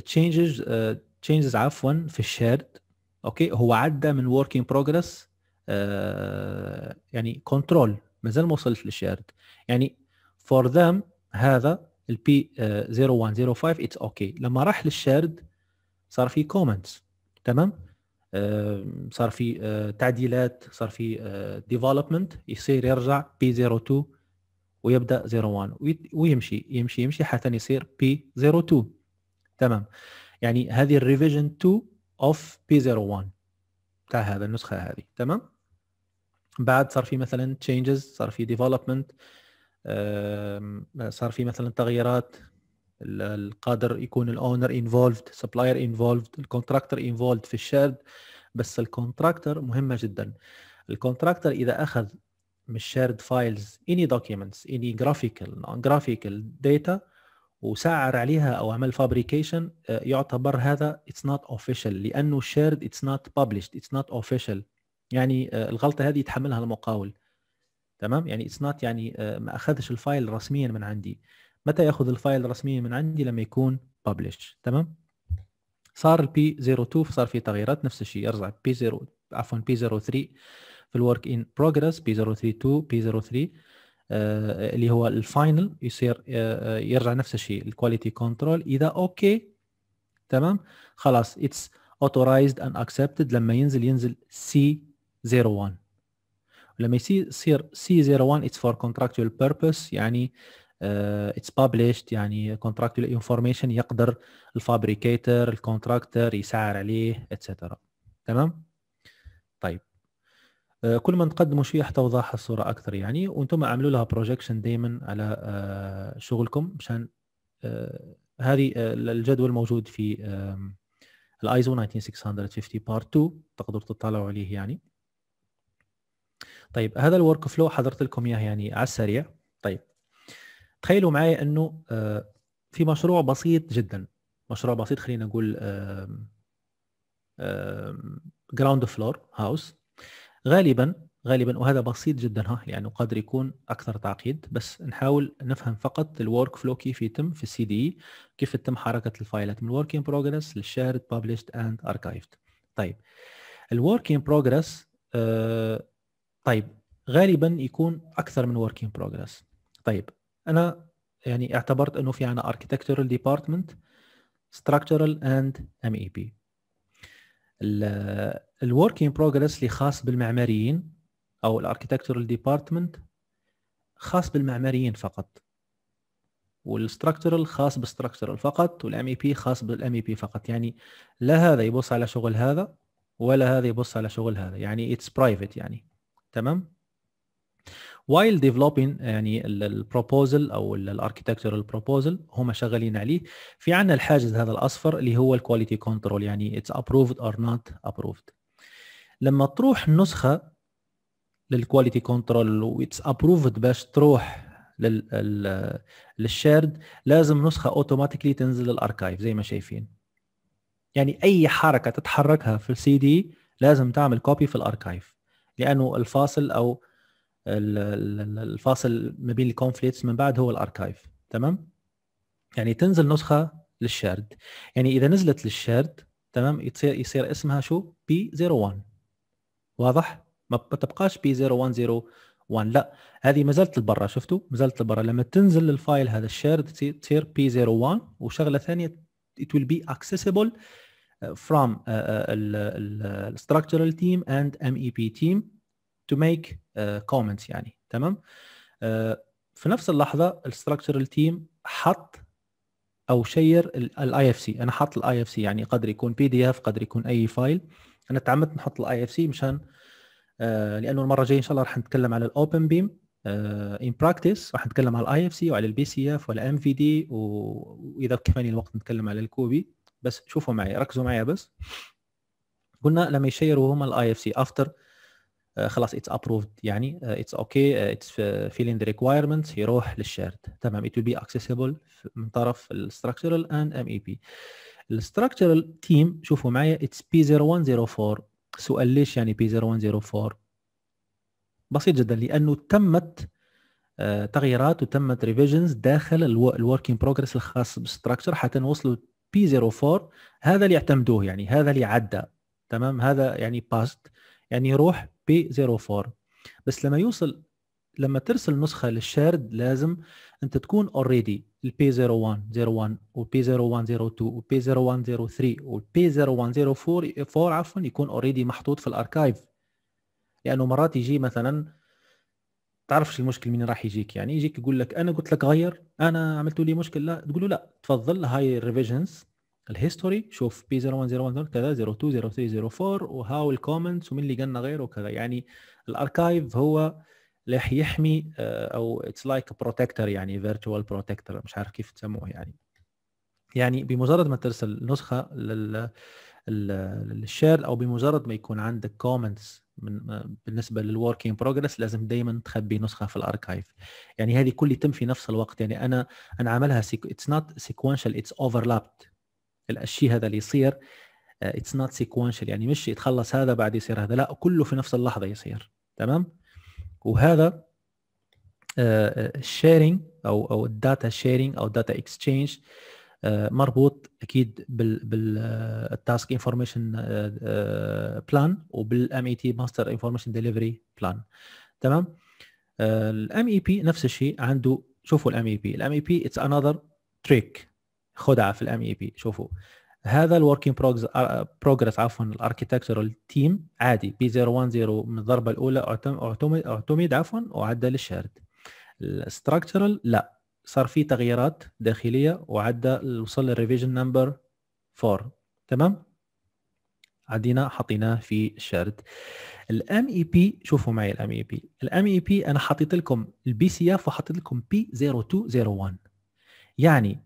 تشينجز آه، تشينجز آه، عفوا في الشيرد اوكي هو عدى من وركينج بروجريس بروجرس يعني كنترول مازال ما وصلت للشيرد يعني فور ذم هذا البي 0105 اتس اوكي لما راح للشيرد صار في كومنتس تمام صار في آه، تعديلات صار في ديفلوبمنت آه، يصير يرجع بي 02 ويبدا 01 ويمشي يمشي يمشي حتى يصير بي 02 تمام يعني هذه الريفيجن 2 اوف بي 01 تاع هذا النسخه هذه تمام بعد صار في مثلا changes صار في ديفلوبمنت صار في مثلا تغييرات القادر يكون الاونر انفولفد سبلاير انفولفد الكونتراكتر انفولفد في الشارد بس الكونتراكتر مهمه جدا الكونتراكتر اذا اخذ من الشارد فايلز اني دوكيومنتس اني جرافيكال جرافيكال داتا وسعر عليها او عمل فابريكيشن آه، يعتبر هذا اتس نوت اوفيشال لانه شيرد اتس نوت published اتس نوت اوفيشال يعني آه، الغلطه هذه يتحملها المقاول تمام يعني اتس نوت يعني آه، ما اخذش الفايل رسميا من عندي متى ياخذ الفايل رسميا من عندي لما يكون ببلش تمام صار البي 02 صار في تغييرات نفس الشيء ارجع بي 0 عفوا بي 03 في الورك ان بروجرس بي 032 بي 03 اللي هو الفاينل يصير آه، آه، يرجع نفس الشيء الكواليتي كنترول اذا اوكي تمام خلاص اتس اوتورايزد ان اكسبتد لما ينزل ينزل C01 لما يصير C01 it's for contractual purpose يعني اتس آه، بابليشد يعني كونتراكتوال انفورميشن يقدر الفابريكيتر الكونتراكتر يسعر عليه اتسترا تمام طيب uh, كل ما نقدموا شويه حتى وضاح الصوره اكثر يعني وانتم اعملوا لها بروجكشن دائما على uh, شغلكم مشان uh, هذه الجدول موجود في الايزو 19650 بارت 2 تقدروا تطلعوا عليه يعني طيب هذا الورك فلو حضرت لكم اياه يعني على السريع طيب تخيلوا معي انه آه، في مشروع بسيط جدا مشروع بسيط خلينا نقول جراوند فلور هاوس غالبا غالبا وهذا بسيط جدا ها لانه يعني قد يكون اكثر تعقيد بس نحاول نفهم فقط الورك فلو كيف يتم في السي دي e، كيف تتم حركه الفايلات من ورك ان بروجريس للشيرد بابلشد اند اركايفد طيب الورك ان بروجريس طيب غالبا يكون اكثر من ورك ان بروجريس طيب انا يعني اعتبرت انه في عنا architectural department structural and MEP الورك ان بروجرس اللي خاص بالمعماريين او architectural ديبارتمنت خاص بالمعماريين فقط والستركتورال خاص بالستركتورال فقط والام اي بي e خاص بالام اي بي e فقط يعني لا هذا يبص على شغل هذا ولا هذا يبص على شغل هذا يعني اتس برايفت يعني تمام while developing آه، يعني البروبوزل او الاركيتكتشر البروبوزل هم شغالين عليه في عندنا الحاجز هذا الاصفر اللي هو الكواليتي كنترول يعني اتس ابروفد اور نوت ابروفد لما تروح النسخه للكواليتي كنترول واتس ابروفد باش تروح للشيرد لازم نسخه اوتوماتيكلي تنزل للاركايف زي ما شايفين يعني اي حركه تتحركها في السي دي لازم تعمل كوبي في الاركايف لانه الفاصل او الفاصل ما بين الكونفليتس من بعد هو الاركايف تمام يعني تنزل نسخه للشارد يعني اذا نزلت للشارد تمام يصير يصير اسمها شو بي 01 واضح ما تبقاش بي 0101 لا هذه ما زالت لبرا شفتوا ما زالت لبرا لما تنزل للفايل هذا الشارد تصير بي 01 وشغله ثانيه it will be accessible uh, from uh, uh, structural team and MEP team to make كومنتس آه، يعني تمام آه، في نفس اللحظه الستراكشرال تيم حط او شير الاي اف سي انا حط الاي اف سي يعني قدر يكون بي دي اف قدر يكون اي فايل انا تعمدت نحط الاي اف سي مشان آه، لانه المره الجايه ان شاء الله راح نتكلم على الاوبن بيم ان براكتس راح نتكلم على الاي اف سي وعلى البي سي اف وعلى ام في دي واذا كفاني الوقت نتكلم على الكوبي بس شوفوا معي ركزوا معي بس قلنا لما يشيروا هم الاي اف سي افتر آه، خلاص اتس ابروفد يعني اتس اوكي اتس فيلين ذا ريكوايرمنتس يروح للشيرد تمام ات بي اكسسبل من طرف الستراكشرال اند ام اي بي الستراكشرال تيم شوفوا معايا اتس بي 0104 سؤال ليش يعني بي 0104 بسيط جدا لانه تمت آه، تغييرات وتمت ريفيجنز داخل الوركينج بروجريس الخاص بالستراكشر حتى نوصلوا بي 04 هذا اللي اعتمدوه يعني هذا اللي عدى تمام هذا يعني باست يعني يروح بي 04 بس لما يوصل لما ترسل نسخه للشارد لازم انت تكون اوريدي البي 0101 والبي 0102 والبي 0103 والبي 0104 عفوا يكون اوريدي محطوط في الاركايف لانه مرات يجي مثلا تعرفش المشكل مين راح يجيك يعني يجيك يقول لك انا قلت لك غير انا عملت لي مشكل لا تقول له لا تفضل هاي الريفيجنز الهيستوري شوف بي 0101 كذا 020304 وهاو الكومنتس ومين اللي قالنا غيره وكذا يعني الاركايف هو راح يحمي آه، او اتس لايك بروتكتور يعني فيرتشوال بروتكتور مش عارف كيف تسموه يعني يعني بمجرد ما ترسل نسخه لل للشير او بمجرد ما يكون عندك كومنتس من آه، بالنسبه للوركينج بروجرس لازم دايما تخبي نسخه في الاركايف يعني هذه كل يتم في نفس الوقت يعني انا انا عملها اتس نوت سيكونشال اتس اوفرلابد الشيء هذا اللي يصير اتس نوت سيكونشال يعني مش يتخلص هذا بعد يصير هذا لا كله في نفس اللحظه يصير تمام وهذا الشيرنج آه، آه، او او الداتا شيرنج او الداتا اكسشينج آه، مربوط اكيد بالتاسك انفورميشن بلان وبالام اي تي ماستر انفورميشن ديليفري بلان تمام الام اي بي نفس الشيء عنده شوفوا الام اي بي الام اي بي اتس انذر تريك خدعه في الام اي بي شوفوا هذا الوركينج بروجرس آه، عفوا الاركتكتشرال تيم عادي بي 010 من الضربه الاولى اعتمد اعتمد عفوا وعدى للشارد الاستراكشرال لا صار في تغييرات داخليه وعدى وصل للريفيجن نمبر 4 تمام عدينا حطيناه في الشارد الام اي بي e شوفوا معي الام اي بي e الام اي بي e انا حطيت لكم البي سي اف وحطيت لكم بي 0201 يعني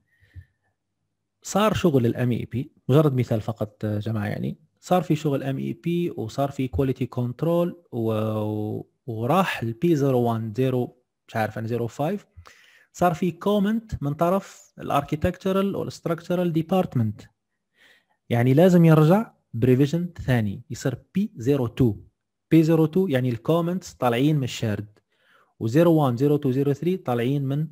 صار شغل الام اي بي مجرد مثال فقط جماعه يعني صار في شغل ام اي بي وصار في كواليتي كنترول و... وراح البي 01 مش عارف انا يعني 05 صار في كومنت من طرف الاركيتكتشرال والاستراكشرال ديبارتمنت يعني لازم يرجع بريفيجن ثاني يصير بي 02 بي 02 يعني الكومنتس طالعين من الشارد و 01 02 03 طالعين من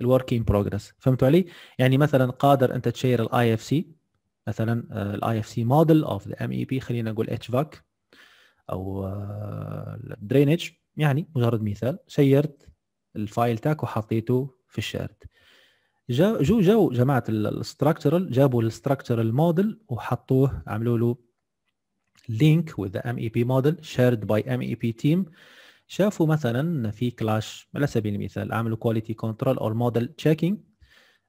الورك ان بروجرس فهمتوا علي يعني مثلا قادر انت تشير الاي اف سي مثلا الاي اف سي موديل اوف ذا ام اي بي خلينا نقول اتش فاك او آه، الدرينج يعني مجرد مثال شيرت الفايل تاك وحطيته في الشارت جو جو جماعه الستراكشرال جابوا الستراكشرال موديل وحطوه عملوا له لينك وذ بي موديل شيرد باي ام اي بي تيم شافوا مثلا في كلاش على سبيل المثال عملوا كواليتي كنترول او موديل تشيكينج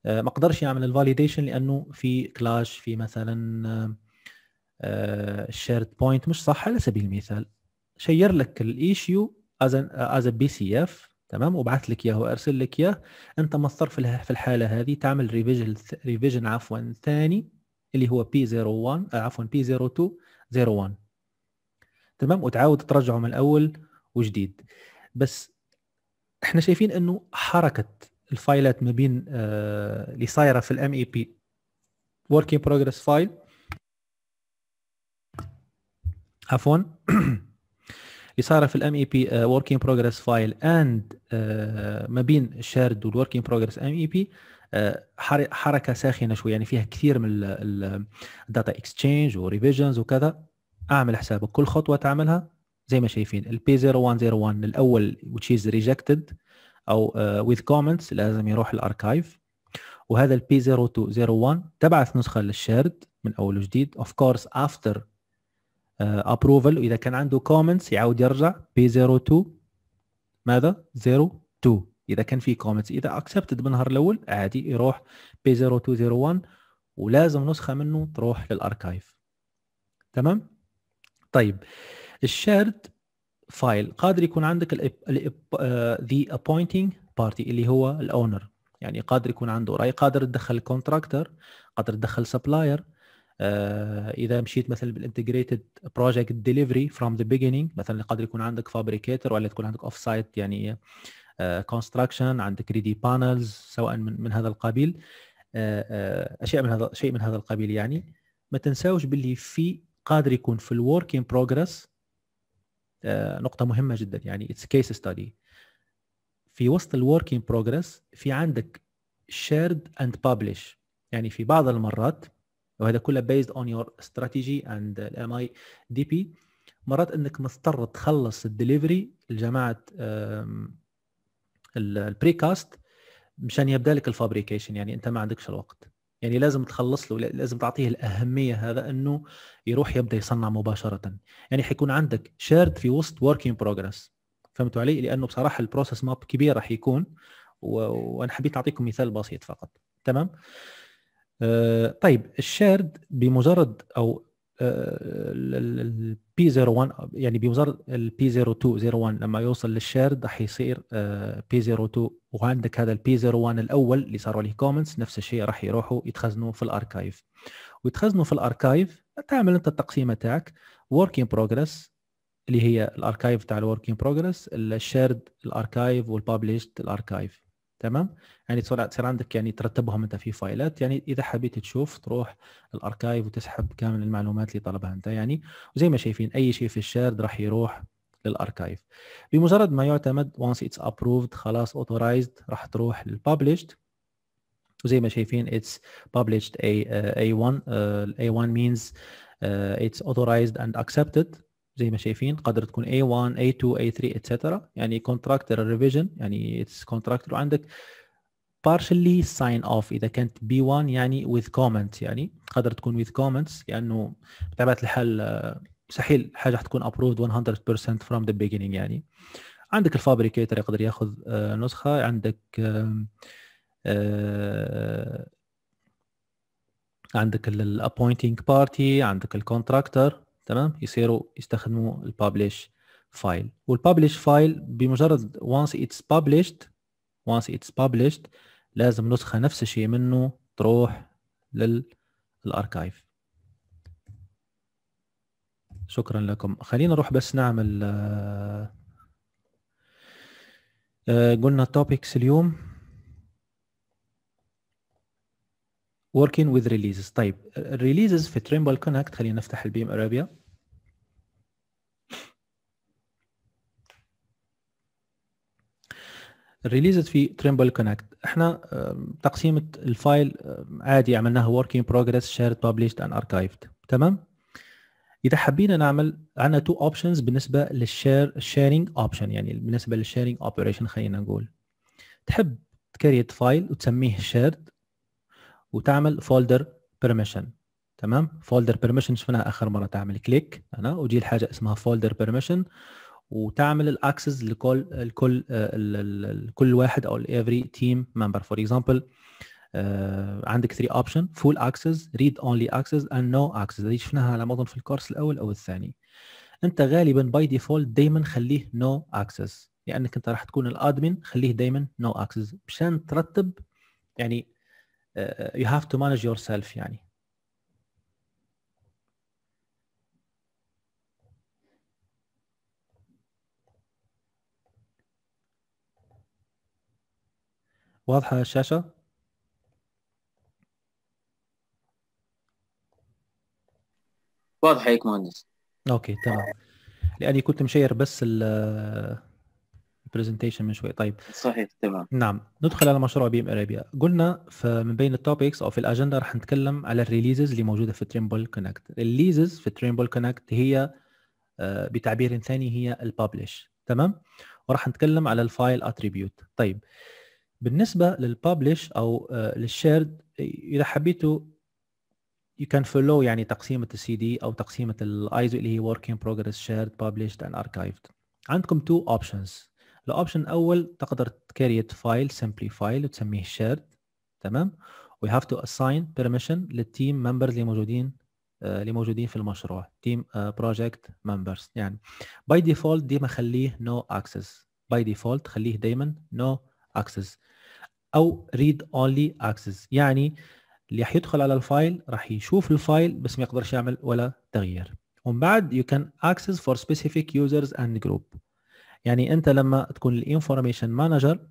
آه، ما قدرش يعمل الفاليديشن لانه في كلاش في مثلا شيرد آه، بوينت مش صح على سبيل المثال شير لك الايشيو از از بي سي اف تمام وبعث لك اياه وارسل لك اياه انت مضطر في الحاله هذه تعمل ريفيجن ريفيجن عفوا ثاني اللي هو بي 01 آه، عفوا بي 02 01 تمام وتعاود ترجعه من الاول وجديد بس احنا شايفين انه حركه الفايلات ما بين آه اللي صايره في الام اي بي ورك ان فايل عفوا اللي صايره في الام اي بي ورك ان فايل اند ما بين الشارد والورك ان ام اي بي حركه ساخنه شويه يعني فيها كثير من الداتا اكسشينج وريفيجنز وكذا اعمل حسابك كل خطوه تعملها زي ما شايفين البي 0101 الاول which is rejected او uh, with comments لازم يروح الاركايف وهذا البي 0201 تبعث نسخه للشيرد من اول وجديد اوف كورس افتر ابروفل واذا كان عنده كومنتس يعاود يرجع بي 02 ماذا 02 اذا كان في كومنتس اذا اكسبتد بالنهار الاول عادي يروح بي 0201 ولازم نسخه منه تروح للاركايف تمام طيب الشيرد فايل قادر يكون عندك ذا آه، appointing بارتي اللي هو الاونر يعني قادر يكون عنده راي قادر تدخل كونتراكتر قادر تدخل سبلاير آه اذا مشيت مثلا بالانتجريتد بروجكت ديليفري فروم ذا بيجينينج مثلا قادر يكون عندك فابريكيتر ولا تكون عندك اوف سايت يعني كونستراكشن آه عندك ريدي بانلز سواء من, من هذا القبيل آه،, آه اشياء من هذا شيء من هذا القبيل يعني ما تنساوش باللي في قادر يكون في الوركينج بروجريس بروجرس آه، نقطه مهمه جدا يعني اتس كيس ستادي في وسط الوركينج بروجريس بروجرس في عندك شيرد اند بابلش يعني في بعض المرات وهذا كله بيزد اون يور استراتيجي اند الام اي دي بي مرات انك مضطر تخلص الدليفري لجماعه البريكاست مشان يبدا لك الفابريكيشن يعني انت ما عندكش الوقت يعني لازم تخلص له لازم تعطيه الاهميه هذا انه يروح يبدا يصنع مباشره يعني حيكون عندك شيرد في وسط وركينج بروجرس فهمتوا علي لانه بصراحه البروسيس ماب كبير راح يكون و... وانا حبيت اعطيكم مثال بسيط فقط تمام آه، طيب الشيرد بمجرد او آه، البي 01 يعني بمجرد البي 0201 لما يوصل للشيرد راح يصير آه، بي 02 وعندك هذا البي 01 الاول اللي صاروا عليه كومنتس نفس الشيء راح يروحوا يتخزنوا في الاركايف ويتخزنوا في الاركايف تعمل انت التقسيمه تاعك ورك ان اللي هي الاركايف تاع الورك ان الشيرد الاركايف والبابليشد الاركايف تمام يعني تصير عندك يعني ترتبها انت في فايلات يعني اذا حبيت تشوف تروح الاركايف وتسحب كامل المعلومات اللي طلبها انت يعني وزي ما شايفين اي شيء في الشارد راح يروح للاركايف بمجرد ما يعتمد once it's approved خلاص authorized راح تروح للpublished وزي ما شايفين it's published A, uh, A1 uh, A1 means uh, it's authorized and accepted زي ما شايفين قدر تكون A1 A2 A3 etc يعني contractor revision يعني it's contractor وعندك partially sign off اذا كانت B1 يعني with comments يعني قدر تكون with comments لانه بطبيعه الحال مستحيل آه، حاجه حتكون approved 100% from the beginning يعني عندك الفابريكيتر يقدر ياخذ آه، نسخه عندك آه، عندك الابوينتينج بارتي عندك الكونتراكتر تمام يصيروا يستخدموا البابليش فايل والبابليش فايل بمجرد وانس اتس بابليشد وانس اتس بابليشد لازم نسخه نفس الشيء منه تروح للاركايف شكرا لكم خلينا نروح بس نعمل آه، آه، قلنا topics اليوم working with releases طيب الريليزز آه، في تريمبل كونكت خلينا نفتح البيم ارابيا ريليزت في تريمبل كونكت احنا تقسيمه الفايل عادي عملناها وركينج بروجريس شيرد بابليشد اند اركايفد تمام اذا حبينا نعمل عندنا تو اوبشنز بالنسبه للشير الشيرنج اوبشن يعني بالنسبه للشيرنج اوبريشن خلينا نقول تحب تكريت فايل وتسميه شيرد وتعمل فولدر بيرميشن تمام فولدر بيرميشن شفناها اخر مره تعمل كليك انا وجي الحاجه اسمها فولدر بيرميشن وتعمل الاكسس لكل لكل لكل واحد او لافري تيم ممبر فور اكزامبل عندك 3 اوبشن فول اكسس ريد اونلي اكسس اند نو اكسس هذه شفناها على ما اظن في الكورس الاول او الثاني انت غالبا باي ديفولت دائما خليه نو no اكسس لانك انت راح تكون الادمن خليه دائما نو no اكسس مشان ترتب يعني يو هاف تو مانج يور سيلف يعني واضحة الشاشة؟ واضحة هيك مهندس اوكي تمام لاني كنت مشير بس البرزنتيشن من شوي طيب صحيح تمام نعم ندخل على مشروع بي ام ارابيا قلنا من بين التوبكس او في الاجنده راح نتكلم على الريليزز اللي موجوده في تريمبل كونكت الريليزز في تريمبل كونكت هي آه، بتعبير ثاني هي الببلش تمام وراح نتكلم على الفايل اتريبيوت طيب بالنسبه للبابليش او آه، للشيرد اذا حبيتوا you can follow يعني تقسيمه السي دي او تقسيمه الايزو اللي هي وركينج بروجريس progress shared published and archived عندكم تو اوبشنز الاوبشن الاول تقدر تكريت فايل سمبلي فايل وتسميه shared تمام وي have to assign permission للتيم members اللي موجودين آه، اللي موجودين في المشروع تيم بروجكت ممبرز يعني باي ديفولت ديما خليه نو اكسس باي ديفولت خليه دايما نو no access او read only access يعني اللي حيدخل على الفايل راح يشوف الفايل بس ما يقدرش يعمل ولا تغيير ومن بعد you can access for specific users and جروب يعني انت لما تكون الانفورميشن مانجر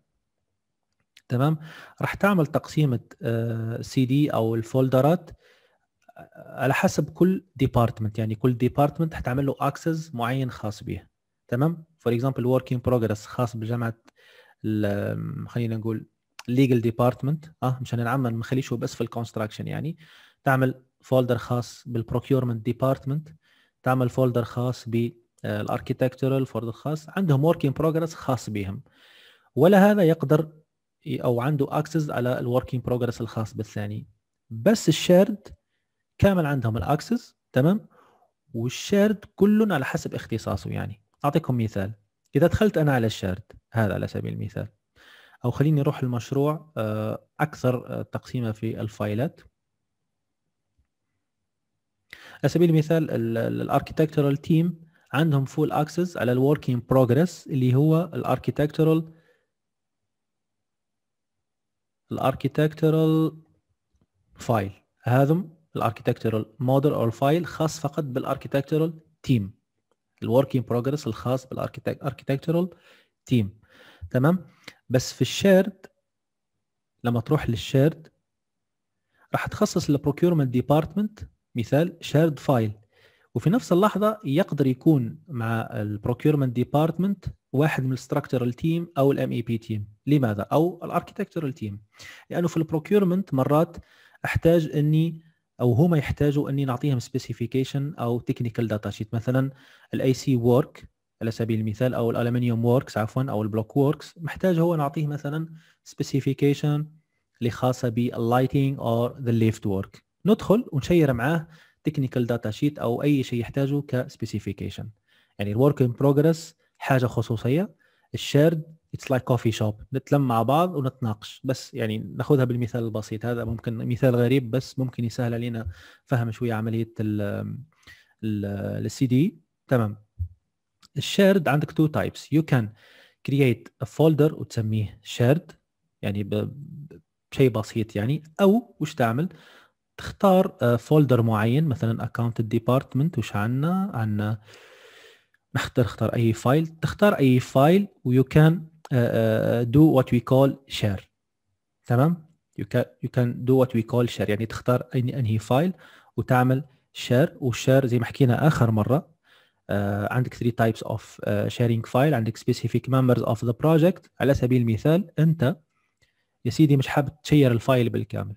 تمام راح تعمل تقسيمه سي آه، دي او الفولدرات آه، على حسب كل ديبارتمنت يعني كل ديبارتمنت حتعمل له اكسس معين خاص به تمام فور اكزامبل ورك ان بروجرس خاص بجامعه خلينا نقول ليجل ديبارتمنت اه مشان نعمم ما نخليش بس في الكونستراكشن يعني تعمل فولدر خاص بالبروكيورمنت ديبارتمنت تعمل فولدر خاص بالاركيتكتشرال آه، فولدر خاص عندهم وركينج بروجرس خاص بهم ولا هذا يقدر او عنده اكسس على الوركينج بروجرس الخاص بالثاني بس الشيرد كامل عندهم الاكسس تمام والشيرد كله على حسب اختصاصه يعني اعطيكم مثال اذا دخلت انا على الشارد هذا على سبيل المثال او خليني اروح المشروع آه، اكثر آه، تقسيمه في الفايلات على سبيل المثال الاركيتكتورال تيم عندهم فول اكسس على الوركينج بروجريس اللي هو الاركيتكتورال الاركيتكتورال فايل هذم الاركيتكتورال موديل او الفايل خاص فقط بالاركيتكتورال تيم الوركينج بروجريس بروجرس الخاص بالاركتكتشرال تيم تمام بس في الشيرد لما تروح للشيرد راح تخصص للبروكيورمنت ديبارتمنت مثال شيرد فايل وفي نفس اللحظه يقدر يكون مع البروكيورمنت ديبارتمنت واحد من الستراكشرال تيم او الام اي بي تيم لماذا او الاركتكتشرال تيم لانه في البروكيورمنت مرات احتاج اني او هما يحتاجوا اني نعطيهم سبيسيفيكيشن او تكنيكال داتا شيت مثلا الاي سي وورك على سبيل المثال او الالومنيوم ووركس عفوا او البلوك ووركس محتاج هو نعطيه مثلا سبيسيفيكيشن اللي خاصه باللايتنج اور ذا ليفت وورك ندخل ونشير معاه تكنيكال داتا شيت او اي شيء يحتاجه كسبيسيفيكيشن يعني الورك ان بروجرس حاجه خصوصيه الشيرد اتس لايك كوفي شوب نتلم مع بعض ونتناقش بس يعني ناخذها بالمثال البسيط هذا ممكن مثال غريب بس ممكن يسهل علينا فهم شويه عمليه السي دي تمام الشيرد عندك تو تايبس يو كان كرييت ا فولدر وتسميه شيرد يعني بشيء بسيط يعني او وش تعمل تختار فولدر آه، معين مثلا اكونت ديبارتمنت وش عندنا عندنا نختار اختار اي فايل تختار اي فايل ويو كان Uh, uh, do what we call share تمام you can you can do what we call share يعني تختار اني انهي فايل وتعمل share والشير زي ما حكينا اخر مره uh, عندك 3 types of شيرينج uh, sharing file عندك specific members of the project على سبيل المثال انت يا سيدي مش حابب تشير الفايل بالكامل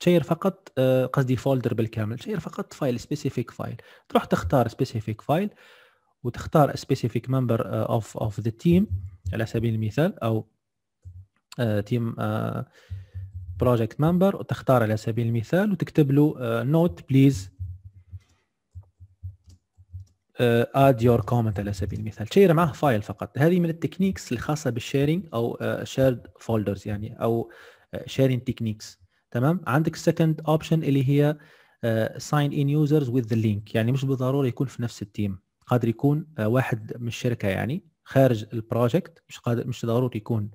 تشير فقط uh, قصدي فولدر بالكامل تشير فقط فايل specific فايل تروح تختار specific فايل وتختار specific member اوف of the team على سبيل المثال او تيم بروجكت ممبر وتختار على سبيل المثال وتكتب له نوت بليز اد يور كومنت على سبيل المثال تشير معه فايل فقط هذه من التكنيكس الخاصه بالشيرنج او شيرد آه، فولدرز يعني او شيرنج آه، تكنيكس تمام عندك السكند اوبشن اللي هي ساين ان يوزرز وذ ذا لينك يعني مش بالضروره يكون في نفس التيم قادر يكون آه، واحد من الشركه يعني خارج البروجكت مش قادر مش ضروري يكون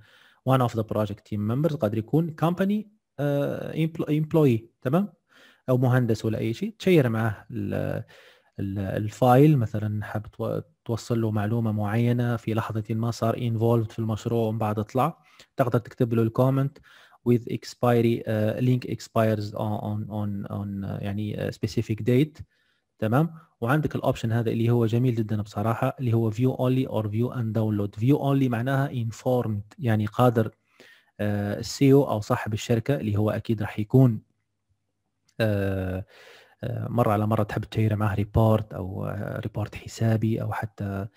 وان اوف ذا بروجكت تيم ممبرز قادر يكون كامباني امبلوي آه، تمام او مهندس ولا اي شيء تشير معاه الفايل مثلا حاب توصل له معلومه معينه في لحظه ما صار انفولد في المشروع ومن بعد طلع تقدر تكتب له الكومنت with expiry uh, link expires on on on, on آه، يعني uh, specific date تمام وعندك الاوبشن هذا اللي هو جميل جدا بصراحه اللي هو فيو اونلي اور فيو اند داونلود فيو اونلي معناها انفورمد يعني قادر آه، السي او او صاحب الشركه اللي هو اكيد راح يكون آه، آه، مره على مره تحب تشير معاه ريبورت او ريبورت حسابي او حتى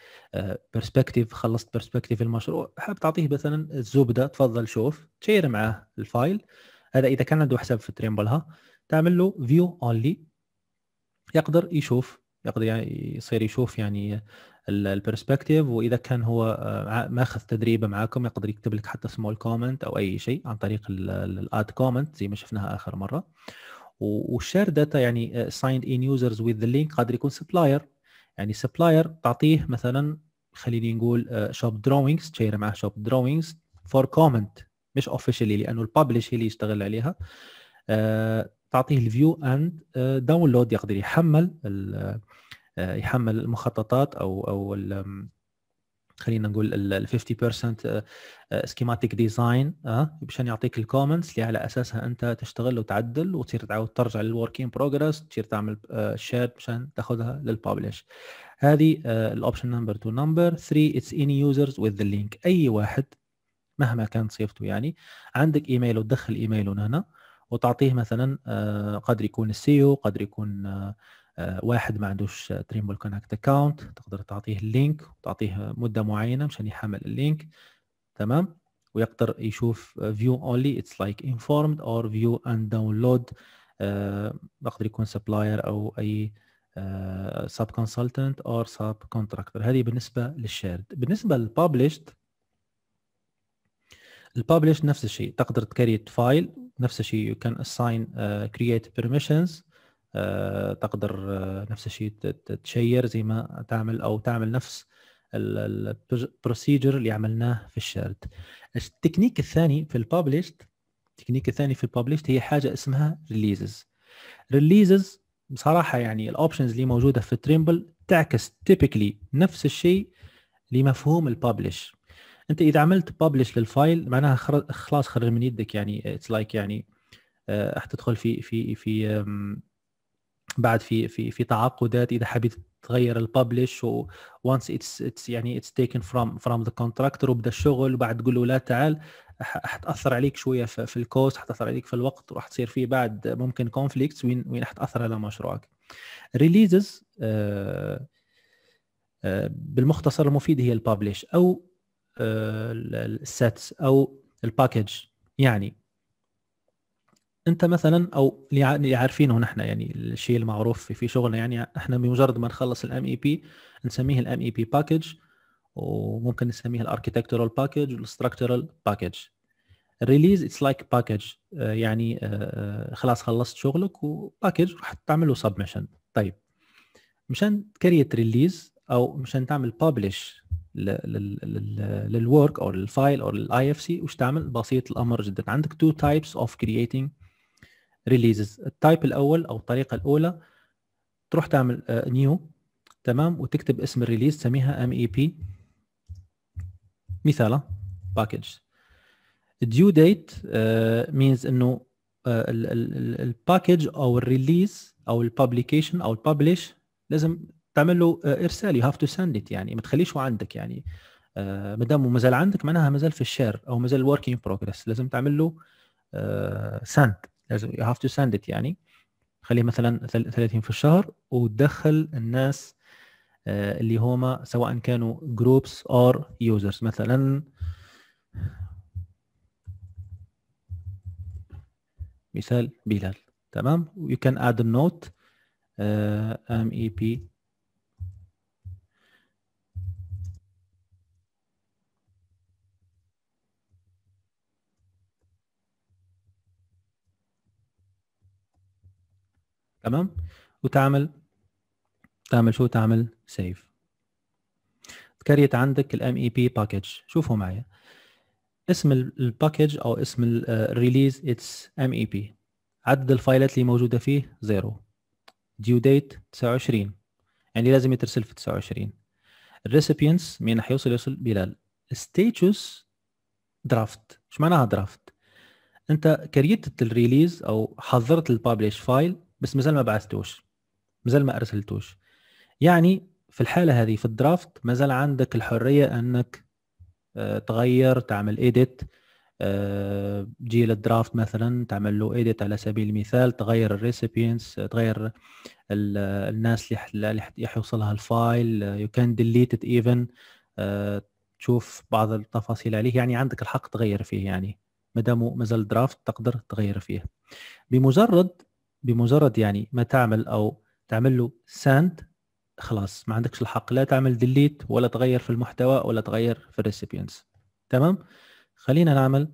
برسبكتيف خلصت برسبكتيف المشروع حاب تعطيه مثلا الزبده تفضل شوف تشير معاه الفايل هذا اذا كان عنده حساب في تريمبلها تعمل له فيو اونلي يقدر يشوف يقدر يعني يصير يشوف يعني البرسبكتيف واذا كان هو آه، ماخذ تدريبه معاكم يقدر يكتب لك حتى سمول كومنت او اي شيء عن طريق الاد كومنت زي ما شفناها اخر مره والشير داتا يعني سايند ان يوزرز وذ لينك قادر يكون سبلاير يعني سبلاير تعطيه مثلا خليني نقول شوب دروينجز تشير معاه شوب دروينجز فور كومنت مش اوفيشلي لانه الببلش هي اللي يشتغل عليها آه، تعطيه الفيو اند داونلود يقدر يحمل آه، يحمل المخططات او او خلينا نقول ال 50% سكيماتيك ديزاين باش يعطيك الكومنتس اللي على اساسها انت تشتغل وتعدل وتصير تعاود ترجع للوركينج بروجريس بروجرس تصير تعمل شير آه، مشان تاخذها للببلش هذه الاوبشن نمبر 2 نمبر 3 اتس اني يوزرز وذ ذا لينك اي واحد مهما كانت صيفته يعني عندك ايميل وتدخل ايميله هنا وتعطيه مثلا آه، قدر يكون السيو قدر يكون آه، آه، واحد ما عندوش تريمبل كونكت اكاونت تقدر تعطيه اللينك وتعطيه مده معينه مشان يحمل اللينك تمام ويقدر يشوف فيو اونلي اتس لايك انفورمد اور فيو اند داونلود يقدر يكون سبلاير او اي سب كونسلتنت اور سب كونتراكتور هذه بالنسبه للشيرد بالنسبه للبابليشد البابليش نفس الشيء تقدر تكريت فايل نفس الشيء يو كان اساين كرييت بيرميشنز تقدر uh, نفس الشيء تشير زي ما تعمل او تعمل نفس البروسيجر اللي عملناه في الشيرد التكنيك الثاني في الببلش التكنيك الثاني في الببلش هي حاجه اسمها ريليزز ريليزز بصراحه يعني الاوبشنز اللي موجوده في تريمبل تعكس تيبيكلي نفس الشيء لمفهوم البابليش انت اذا عملت ببلش للفايل معناها خلاص خرج من يدك يعني اتس لايك like يعني آه، راح تدخل في في في بعد في في في تعاقدات اذا حبيت تغير الببلش وانس اتس اتس يعني اتس تيكن فروم فروم ذا كونتراكتور وبدا الشغل وبعد تقول له لا تعال حتاثر عليك شويه في, في الكوست حتاثر عليك في الوقت وراح تصير فيه بعد ممكن كونفليكتس وين وين حتاثر على مشروعك ريليزز آه، آه، بالمختصر المفيد هي الببلش او السيتس او الباكج يعني انت مثلا او اللي يعني عارفينه نحن يعني الشيء المعروف في شغلنا يعني احنا بمجرد ما نخلص الام اي بي e نسميه الام اي بي باكج وممكن نسميه الاركتكتورال باكج والاستراكتورال باكج الريليز اتس لايك باكج يعني خلاص خلصت شغلك وباكج راح تعمله له سبمشن طيب مشان تكريت ريليز او مشان تعمل بابليش للورك او للفايل او للاي اف سي وش تعمل بسيط الامر جدا عندك تو تايبس اوف كرييتنج ريليزز التايب الاول او الطريقه الاولى تروح تعمل نيو آه، تمام وتكتب اسم الريليز تسميها ام اي بي مثالا باكج ديو ديت مينز انه آه، الباكج او الريليز او البابليكيشن او الببلش لازم تعمل له آه، ارسال يو هاف تو سند ات يعني ما تخليش عندك يعني آه، ما دام ما زال عندك معناها ما زال في الشير او ما زال وركينج بروجريس لازم تعمل له سند آه، لازم يو هاف تو سند ات يعني خليه مثلا 30 في الشهر وتدخل الناس اللي هما سواء كانوا جروبس اور يوزرز مثلا مثال بلال تمام you can add a note اي بي تمام وتعمل تعمل شو تعمل سيف تكريت عندك الام اي بي باكج شوفوا معي اسم الباكج او اسم الريليز اتس ام اي بي عدد الفايلات اللي موجوده فيه زيرو ديو ديت 29 يعني لازم يترسل في 29 الريسيبينتس مين حيوصل يوصل بلال ستيتوس درافت ايش معناها درافت انت كريتت الريليز او حضرت البابليش فايل بس مازال ما بعثتوش مازال ما ارسلتوش يعني في الحاله هذه في الدرافت مازال عندك الحريه انك آه، تغير تعمل ايديت آه، تجي للدرافت مثلا تعمل له ايديت على سبيل المثال تغير الريسيبينس تغير الناس اللي يحوصلها الفايل يو كان ديليت ات ايفن تشوف بعض التفاصيل عليه يعني عندك الحق تغير فيه يعني ما دام مازال درافت تقدر تغير فيه بمجرد بمجرد يعني ما تعمل او تعمل له ساند خلاص ما عندكش الحق لا تعمل ديليت ولا تغير في المحتوى ولا تغير في الريسيبينتس تمام خلينا نعمل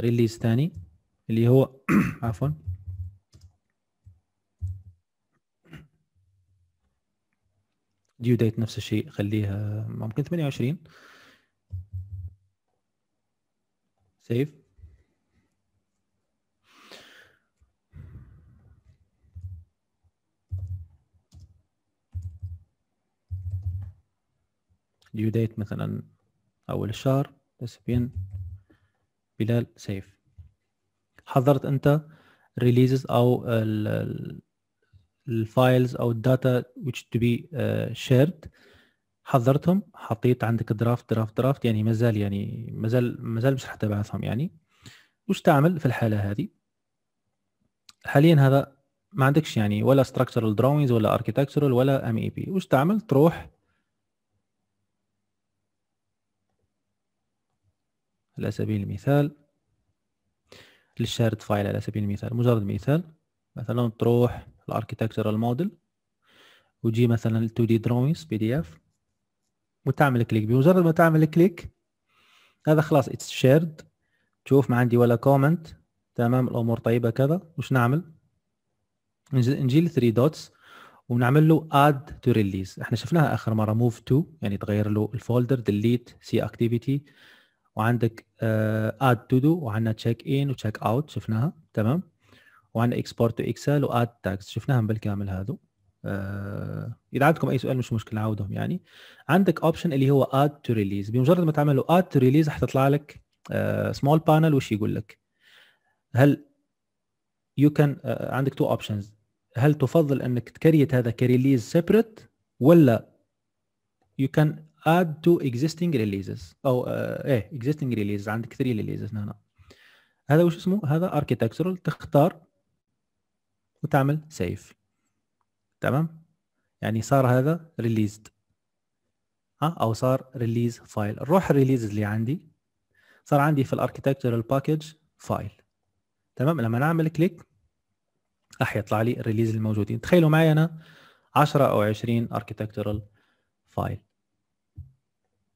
ريليز آه، ثاني اللي هو عفوا ديو ديت نفس الشيء خليها ممكن 28 سيف ديو ديت مثلا أول الشهر ريسيبين بلال سيف حضرت أنت ريليزز أو الفايلز أو الداتا which to be آه، shared حضرتهم حطيت عندك درافت درافت درافت يعني مازال يعني مازال مازال مش تبعثهم يعني وش تعمل في الحالة هذه حاليا هذا ما عندكش يعني ولا structural drawings ولا architectural ولا MEP وش تعمل تروح على سبيل المثال للشارد فايل على سبيل المثال مجرد مثال مثلا تروح الاركيتكتشرال موديل وجي مثلا ال 2 دي دروينجز بي دي اف وتعمل كليك بمجرد ما تعمل كليك هذا خلاص اتس شيرد تشوف ما عندي ولا كومنت تمام الامور طيبه كذا وش نعمل نجي ل 3 دوتس ونعمل له اد تو ريليز احنا شفناها اخر مره موف تو يعني تغير له الفولدر ديليت سي اكتيفيتي وعندك اد تو دو وعندنا تشيك ان وتشيك اوت شفناها تمام وعندنا اكسبورت تو اكسل واد تاكس شفناهم بالكامل هذو آه اذا عندكم اي سؤال مش مشكله نعاودهم يعني عندك اوبشن اللي هو اد تو ريليز بمجرد ما تعملوا اد تو ريليز حتطلع لك سمول آه، بانل وش يقول لك هل يو كان uh, عندك تو اوبشنز هل تفضل انك تكريت هذا كريليز سيبريت ولا يو كان اد تو اكزيستنج ريليزز او uh, ايه اكزيستنج ريليز عندك 3 ريليزز هنا هذا وش اسمه هذا اركيتكتشرال تختار وتعمل سيف تمام يعني صار هذا ريليزد ها او صار ريليز فايل نروح الريليز اللي عندي صار عندي في الاركيتكتشرال باكج فايل تمام لما نعمل كليك راح يطلع لي الريليز الموجودين تخيلوا معي انا 10 او 20 اركيتكتشرال فايل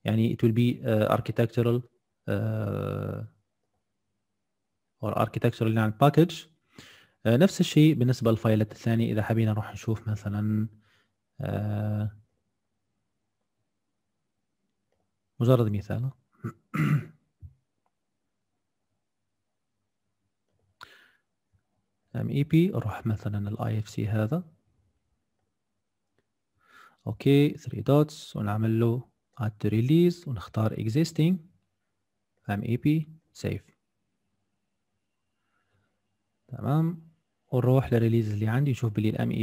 يعني it will be uh, architectural uh, or architectural يعني package uh, نفس الشيء بالنسبة للفايلات الثاني إذا حبينا نروح نشوف مثلا uh, مجرد مثال ام اي بي نروح مثلا الاي اف سي هذا اوكي 3 دوتس ونعمل له to release ونختار existing ام save تمام ونروح للريليز اللي عندي نشوف بلي الام اي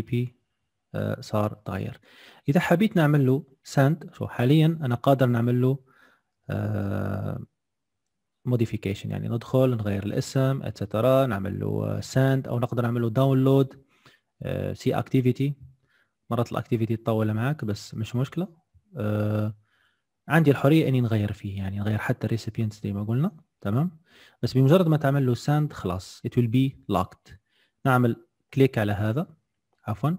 آه، بي صار تغير اذا حبيت نعمل له سند شو حاليا انا قادر نعمل له موديفيكيشن آه، uh, يعني ندخل نغير الاسم اتسترا نعمل له سند او نقدر نعمل له داونلود سي اكتيفيتي مرات الاكتيفيتي تطول معك بس مش مشكله uh, عندي الحريه اني نغير فيه يعني نغير حتى الريسيبينت زي ما قلنا تمام بس بمجرد ما تعمل له ساند خلاص it will be locked نعمل كليك على هذا عفوا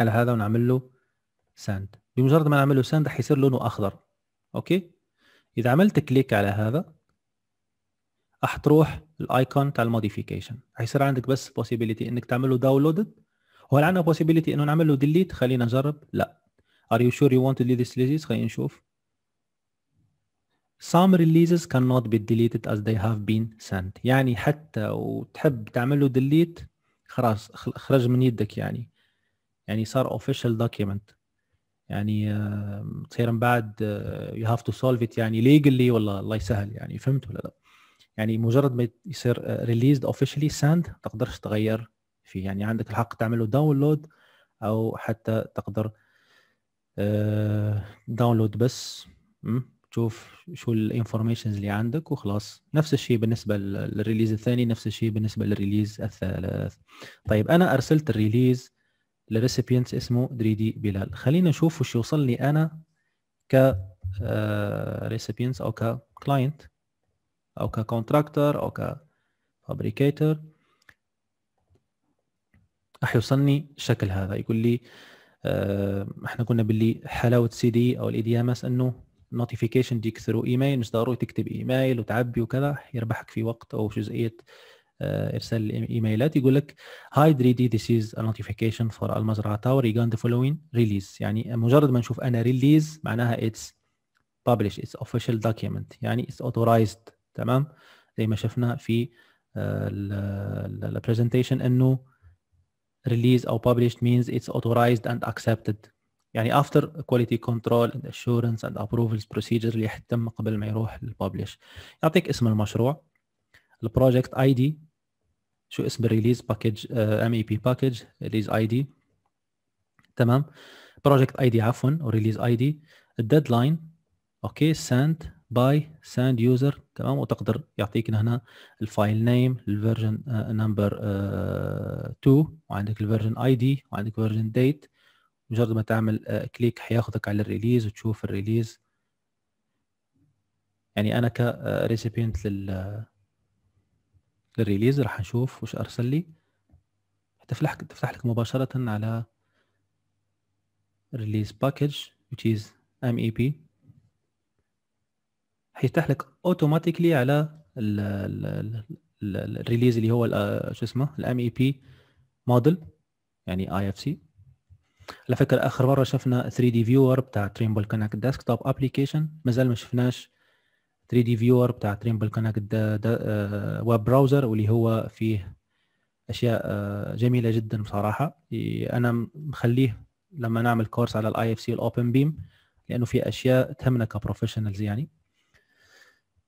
على هذا ونعمل له ساند بمجرد ما نعمل له ساند حيصير لونه اخضر اوكي اذا عملت كليك على هذا راح تروح الايكون تاع الموديفيكيشن حيصير عندك بس possibility انك تعمل له داونلود هو عندنا possibility انه نعمل له ديليت خلينا نجرب لا Are you sure you want to delete this releases? خلينا نشوف. Some releases cannot be deleted as they have been sent. يعني حتى وتحب تعمل له delete خلاص خرج من يدك يعني. يعني صار official document. يعني تصير من بعد آه، you have to solve it يعني legally والله الله يسهل يعني فهمت ولا لا؟ يعني مجرد ما يصير آه، released officially send تقدرش تغير فيه يعني عندك الحق تعمله داونلود او حتى تقدر داونلود آه، بس تشوف شو الانفورميشنز اللي عندك وخلاص نفس الشيء بالنسبه للريليز الثاني نفس الشيء بالنسبه للريليز الثالث طيب انا ارسلت الريليز لريسيبينت اسمه دريدي بلال خلينا نشوف وش يوصل لي انا ك آه، او ككلاينت او ككونتراكتر او كفابريكيتر راح يوصلني الشكل هذا يقول لي آه، احنا قلنا باللي حلاوه سي دي او الاي دي ام اس انه نوتيفيكيشن ديك ثرو ايميل مش ضروري تكتب ايميل وتعبي وكذا يربحك في وقت او جزئيه آه، ارسال الايميلات يقول لك هاي دي ذيس از نوتيفيكيشن فور المزرعه تاور ذا فولوين ريليز يعني مجرد ما نشوف انا ريليز معناها اتس بابليش اتس اوفيشال دوكيمنت يعني اتس اوثورايزد تمام زي ما شفنا في آه، البرزنتيشن انه release او published means it's authorized and accepted يعني after quality control and assurance and approvals procedure اللي يتم قبل ما يروح للببلش يعطيك اسم المشروع البروجكت اي دي شو اسم الريليز باكج ام اي بي باكج ريليز اي دي تمام بروجكت اي دي عفوا وريليز اي دي الديدلاين اوكي سنت باي ساند يوزر تمام وتقدر يعطيك هنا الفايل نيم الفيرجن نمبر 2 وعندك الفيرجن اي دي وعندك فيرجن ديت مجرد ما تعمل كليك آه، حياخذك على الريليز وتشوف الريليز يعني انا كريسيبينت لل آه، للريليز راح نشوف وش ارسل لي تفتح تفتح لك مباشره على ريليز باكج which is MEP حيفتح لك اوتوماتيكلي على الريليز اللي هو آه، شو اسمه الام اي بي موديل يعني اي اف سي على فكره اخر مره شفنا 3 دي فيور بتاع تريمبل كونكت ديسكتوب ابلكيشن مازال ما شفناش 3 دي فيور بتاع تريمبل كونكت ويب براوزر واللي هو فيه اشياء آه، جميله جدا بصراحه انا مخليه لما نعمل كورس على الاي اف سي الاوبن بيم لانه في اشياء تهمنا كبروفيشنالز يعني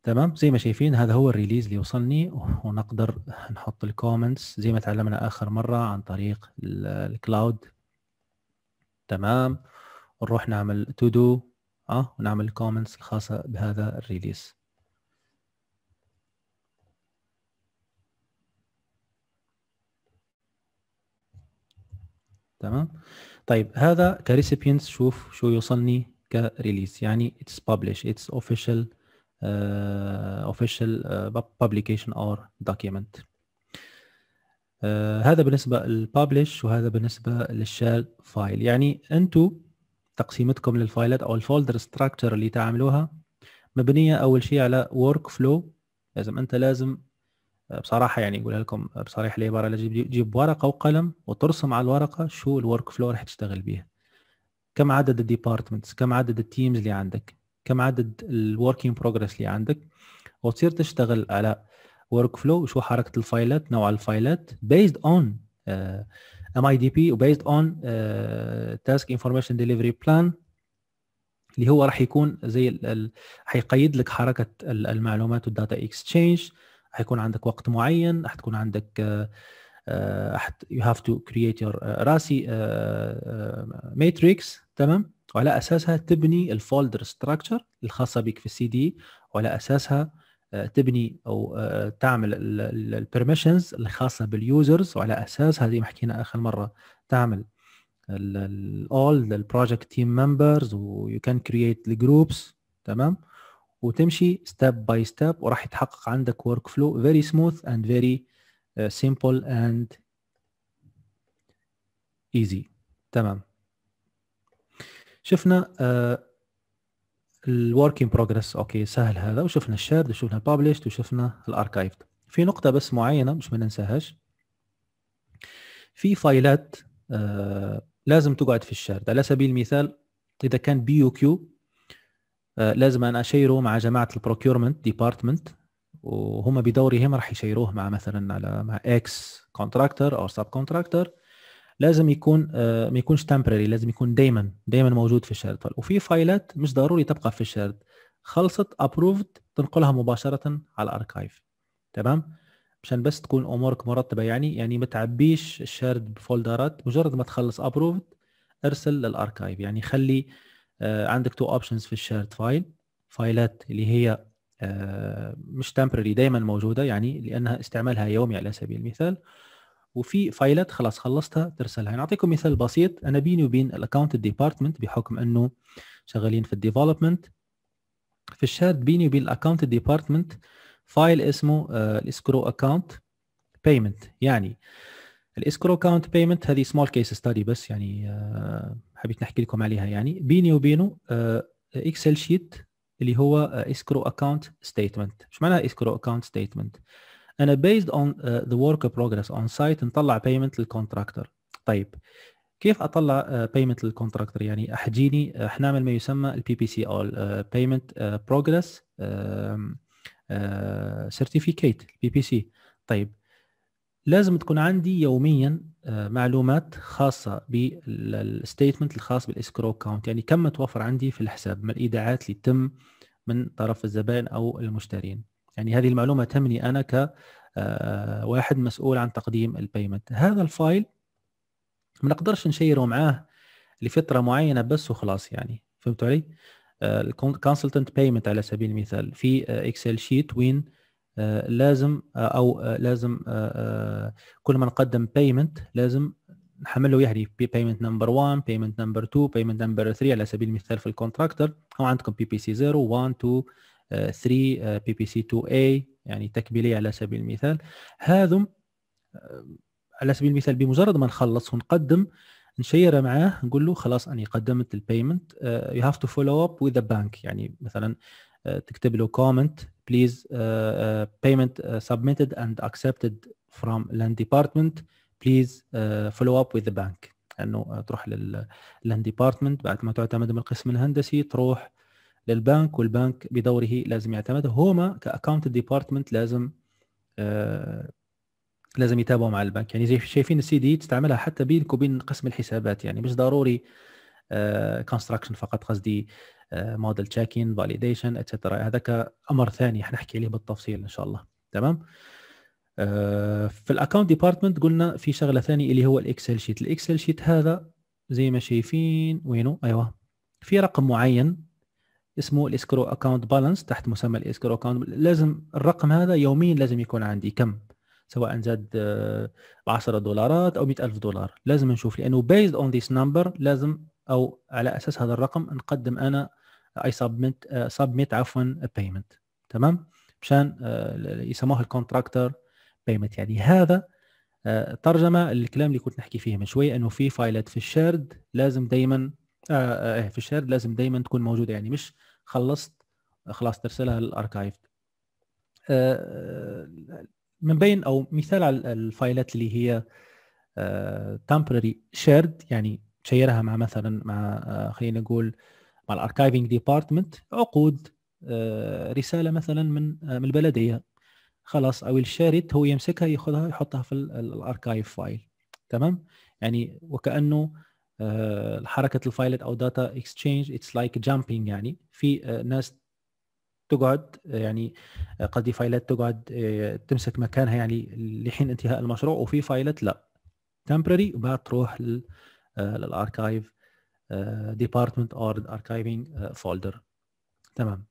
تمام زي ما شايفين هذا هو الريليز اللي وصلني ونقدر نحط الكومنتس زي ما تعلمنا اخر مره عن طريق الكلاود تمام نروح نعمل تو دو اه ونعمل الكومنتس الخاصه بهذا الريليز تمام طيب هذا كريسيبينتس شوف شو يوصلني كريليز يعني اتس ببلش اتس اوفيشال آه، official آه، publication or document آه، هذا بالنسبة للpublish وهذا بالنسبة للshared فايل يعني انتو تقسيمتكم للفايلات او الفولدر structure اللي تعملوها مبنية اول شيء على workflow لازم انت لازم بصراحه يعني يقولها لكم بصريح العباره لازم تجيب ورقه وقلم وترسم على الورقه شو الورك فلو راح تشتغل بيه كم عدد الديبارتمنتس كم عدد التيمز اللي عندك كم عدد الوركينج بروجرس اللي عندك وتصير تشتغل على ورك فلو شو حركه الفايلات نوع الفايلات بيزد اون ام اي دي بي وبيزد اون تاسك انفورميشن ديليفري بلان اللي هو راح يكون زي حيقيد لك حركه المعلومات والداتا اكسشينج حيكون عندك وقت معين حتكون عندك يو هاف تو كرييت يور راسي ماتريكس آه، آه، تمام وعلى اساسها تبني الفولدر ستراكشر الخاصه بك في السي دي وعلى اساسها آه، تبني او آه، تعمل البرميشنز الخاصه باليوزرز وعلى اساسها زي ما حكينا اخر مره تعمل all the project team members ويو كان كرييت الجروبس تمام وتمشي ستيب باي ستيب وراح يتحقق عندك ورك فلو فيري سموث اند فيري سمبل اند ايزي تمام شفنا آه، الوركينج بروجريس اوكي سهل هذا وشفنا الشيرد وشفنا البابليش وشفنا الاركايفد في نقطه بس معينه مش ما ننساهاش في فايلات آه، لازم تقعد في الشارد على سبيل المثال اذا كان بي يو كيو آه، لازم انا اشيره مع جماعه البروكيورمنت ديبارتمنت وهم بدورهم راح يشيروه مع مثلا على مع اكس كونتراكتر او سب كونتراكتر لازم يكون آه، ما يكونش تمبرري لازم يكون دائما دائما موجود في الشارد فايل وفي فايلات مش ضروري تبقى في الشارد خلصت ابروفد تنقلها مباشره على الاركايف تمام مشان بس تكون امورك مرتبه يعني يعني ما تعبيش الشارد بفولدرات مجرد ما تخلص ابروفد ارسل للاركايف يعني خلي آه، عندك تو اوبشنز في الشارد فايل فايلات اللي هي آه، مش تمبرري دائما موجوده يعني لانها استعمالها يومي على سبيل المثال وفي فايلات خلاص خلصتها ترسلها يعني اعطيكم مثال بسيط انا بيني وبين الاكونت ديبارتمنت بحكم انه شغالين في الديفلوبمنت في الشات بيني وبين الاكونت ديبارتمنت فايل اسمه آه، الاسكرو اكونت بيمنت يعني الاسكرو اكونت بيمنت هذه سمول كيس ستادي بس يعني آه، حبيت نحكي لكم عليها يعني بيني وبينه اكسل آه، شيت اللي هو اسكرو اكونت ستيتمنت ايش معنى اسكرو اكونت ستيتمنت انا بيزد اون ذا ورك بروجرس اون سايت نطلع بيمنت للكونتراكتر طيب كيف اطلع بيمنت uh, للكونتراكتر يعني احجيني احنا uh, نعمل ما يسمى البي بي سي او بيمنت بروجرس سيرتيفيكيت البي بي سي طيب لازم تكون عندي يوميا uh, معلومات خاصه بالستيتمنت الخاص بالاسكرو كاونت يعني كم متوفر عندي في الحساب من الايداعات اللي تتم من طرف الزبائن او المشترين يعني هذه المعلومه تهمني انا ك آه، واحد مسؤول عن تقديم البيمنت هذا الفايل ما نقدرش نشيره معاه لفتره معينه بس وخلاص يعني فهمت علي آه، الكونسلتنت بيمنت على سبيل المثال في اكسل آه، شيت وين لازم او لازم كل ما نقدم بيمنت لازم نحمل له يعني بيمنت نمبر 1 بيمنت نمبر 2 بيمنت نمبر 3 على سبيل المثال في الكونتراكتر او عندكم بي بي سي 0 1 2 3 بي بي سي 2 اي يعني تكبيليه على سبيل المثال هذم آه، على سبيل المثال بمجرد ما نخلص ونقدم نشير معاه نقول له خلاص اني قدمت البيمنت يو هاف تو فولو اب وذ ذا بانك يعني مثلا آه، تكتب له كومنت بليز بيمنت سبميتد اند اكسبتد فروم لاند ديبارتمنت بليز فولو اب وذ ذا بانك انه تروح للاند ديبارتمنت بعد ما تعتمد من القسم الهندسي تروح للبنك والبنك بدوره لازم يعتمد هما كاكونت ديبارتمنت لازم آه لازم يتابعوا مع البنك يعني زي شايفين السي دي تستعملها حتى بينك وبين قسم الحسابات يعني مش ضروري كونستراكشن آه فقط قصدي موديل تشيكين فاليديشن اتسترا هذاك امر ثاني حنحكي عليه بالتفصيل ان شاء الله تمام آه في الاكونت ديبارتمنت قلنا في شغله ثانيه اللي هو الاكسل شيت الاكسل شيت هذا زي ما شايفين وينه ايوه في رقم معين اسمه الاسكرو اكونت بالانس تحت مسمى الاسكرو اكونت لازم الرقم هذا يوميا لازم يكون عندي كم سواء زاد ب آه، 10 دولارات او 100000 دولار لازم نشوف لانه بيزد اون ذيس نمبر لازم او على اساس هذا الرقم نقدم انا اي سبميت سبميت عفوا بيمنت تمام مشان يسموها الكونتراكتر بيمنت يعني هذا آه، ترجمه للكلام اللي كنت نحكي فيه من شويه انه في فايلات في الشارد لازم دائما آه،, آه،, آه في الشير لازم دايما تكون موجوده يعني مش خلصت خلاص ترسلها للاركايف آه, آه، من بين او مثال على الفايلات اللي هي temporary shared يعني تشيرها مع مثلا مع خلينا نقول مع الاركايفنج ديبارتمنت عقود رساله مثلا من من البلديه خلاص او الشارد هو يمسكها ياخذها يحطها في الاركايف فايل تمام يعني وكانه آه، حركه الفايلت او داتا اكسشينج اتس لايك جامبينج يعني في آه، ناس تقعد آه، يعني قد فايلات تقعد تمسك مكانها يعني لحين انتهاء المشروع وفي فايلات لا تمبرري وبعد تروح للاركايف ديبارتمنت اور اركايفنج فولدر تمام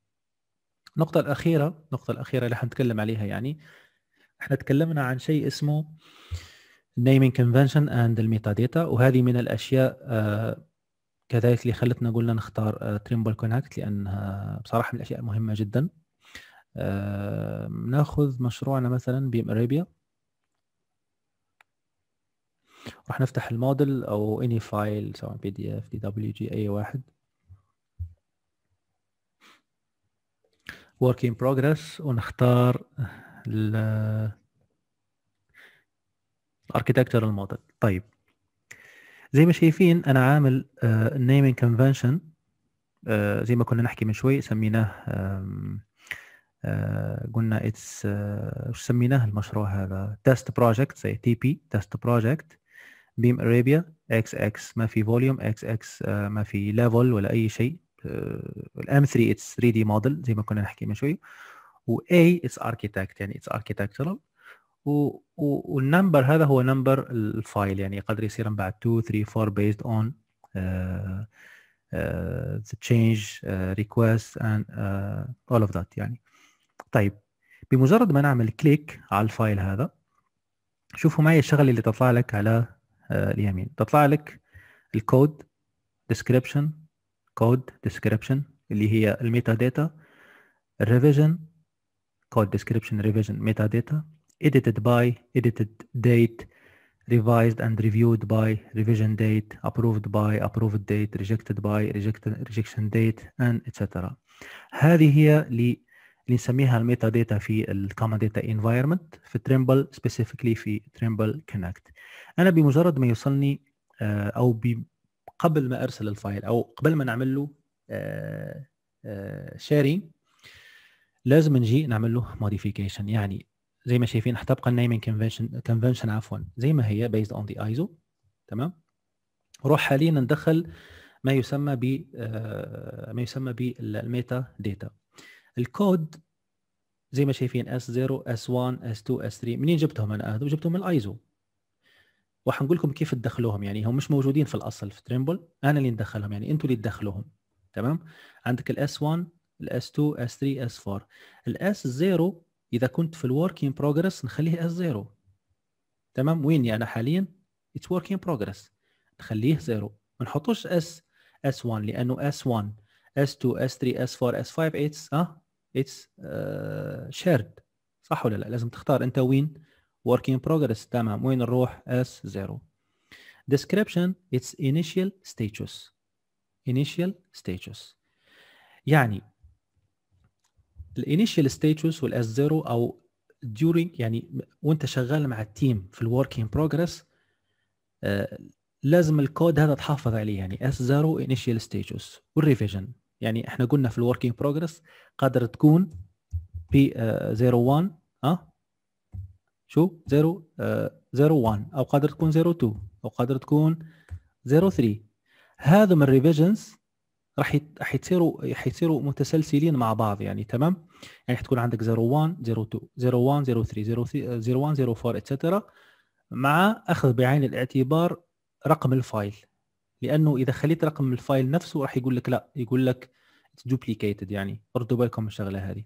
النقطة الأخيرة النقطة الأخيرة اللي حنتكلم عليها يعني احنا تكلمنا عن شيء اسمه كونفنشن اند الميتا الميتاداتا وهذه من الاشياء آه، كذلك اللي خلتنا قلنا نختار تريمبل آه، كونكت لانها بصراحه من الاشياء المهمه جدا آه، ناخذ مشروعنا مثلا بيم اريبيا راح نفتح الموديل او اني فايل سواء بي دي اف دي دبليو جي اي واحد work in progress ونختار اركيتكتشر الموديل طيب زي ما شايفين انا عامل نيمينج آه، كونفنشن آه، زي ما كنا نحكي من شوي سميناه آه، قلنا اتس وش سميناه المشروع هذا تيست بروجكت زي تي بي تيست بروجكت بيم ارابيا اكس اكس ما في فوليوم اكس اكس ما في ليفل ولا اي شيء الام 3 اتس 3 دي موديل زي ما كنا نحكي من شوي و A it's architect يعني it's architectural والنمبر هذا هو نمبر الفايل يعني يقدر يصير من بعد 2 3 4 based on uh, uh, the change uh, request and uh, all of that يعني طيب بمجرد ما نعمل كليك على الفايل هذا شوفوا معي الشغله اللي تطلع لك على اليمين تطلع لك الكود ديسكريبشن كود ديسكريبشن اللي هي الميتا داتا الريفيجن كود ديسكريبشن ريفيجن ميتا داتا edited by, edited date, revised and reviewed by, revision date, approved by, approved date, rejected by, rejected, rejection date, and etc. هذه هي اللي نسميها الميتا داتا في الكومن داتا انفايرمنت في تريمبل سبيسيفيكلي في تريمبل كونكت انا بمجرد ما يوصلني آه، او قبل ما ارسل الفايل او قبل ما نعمل له شيرين آه، آه، لازم نجي نعمل له موديفيكيشن يعني زي ما شايفين هتبقى النيمنج كونفنشن كونفنشن عفوا زي ما هي بيزد اون ذا ايزو تمام روح حاليا ندخل ما يسمى ب آه، ما يسمى بالميتا داتا الكود زي ما شايفين اس 0 اس 1 اس 2 اس 3 منين جبتهم انا هذو جبتهم من الايزو وحنقول لكم كيف تدخلوهم يعني هم مش موجودين في الاصل في تريمبل انا اللي ندخلهم يعني انتوا اللي تدخلوهم تمام عندك الاس 1 الاس 2 اس 3 اس 4 الاس 0 اذا كنت في الوركينج بروجريس بروجرس نخليه از زيرو تمام ويني يعني انا حاليا اتس وركينج بروجريس بروجرس نخليه زيرو ما نحطوش اس اس 1 لانه اس 1 اس 2 اس 3 اس 4 اس 5 اتس ها اتس شيرد صح ولا لا لازم تختار انت وين وركينج بروجريس تمام وين نروح اس 0 description its initial status initial status يعني الانيشال ستيتوس والاس زيرو او during يعني وانت شغال مع التيم في الورك ان بروجرس لازم الكود هذا تحافظ عليه يعني اس زيرو انيشال ستيتوس والريفيجن يعني احنا قلنا في الورك ان بروجرس قادر تكون بي 01 ها شو 0 1 آه، او قادر تكون 2 او قادر تكون 3 هذا من الريفيجنز راح حيصيروا حيصيروا متسلسلين مع بعض يعني تمام يعني حتكون عندك 01 02 01 03 01 04 اتسترا مع اخذ بعين الاعتبار رقم الفايل لانه اذا خليت رقم الفايل نفسه راح يقول لك لا يقول لك دوبليكيتد يعني ردوا بالكم الشغله هذه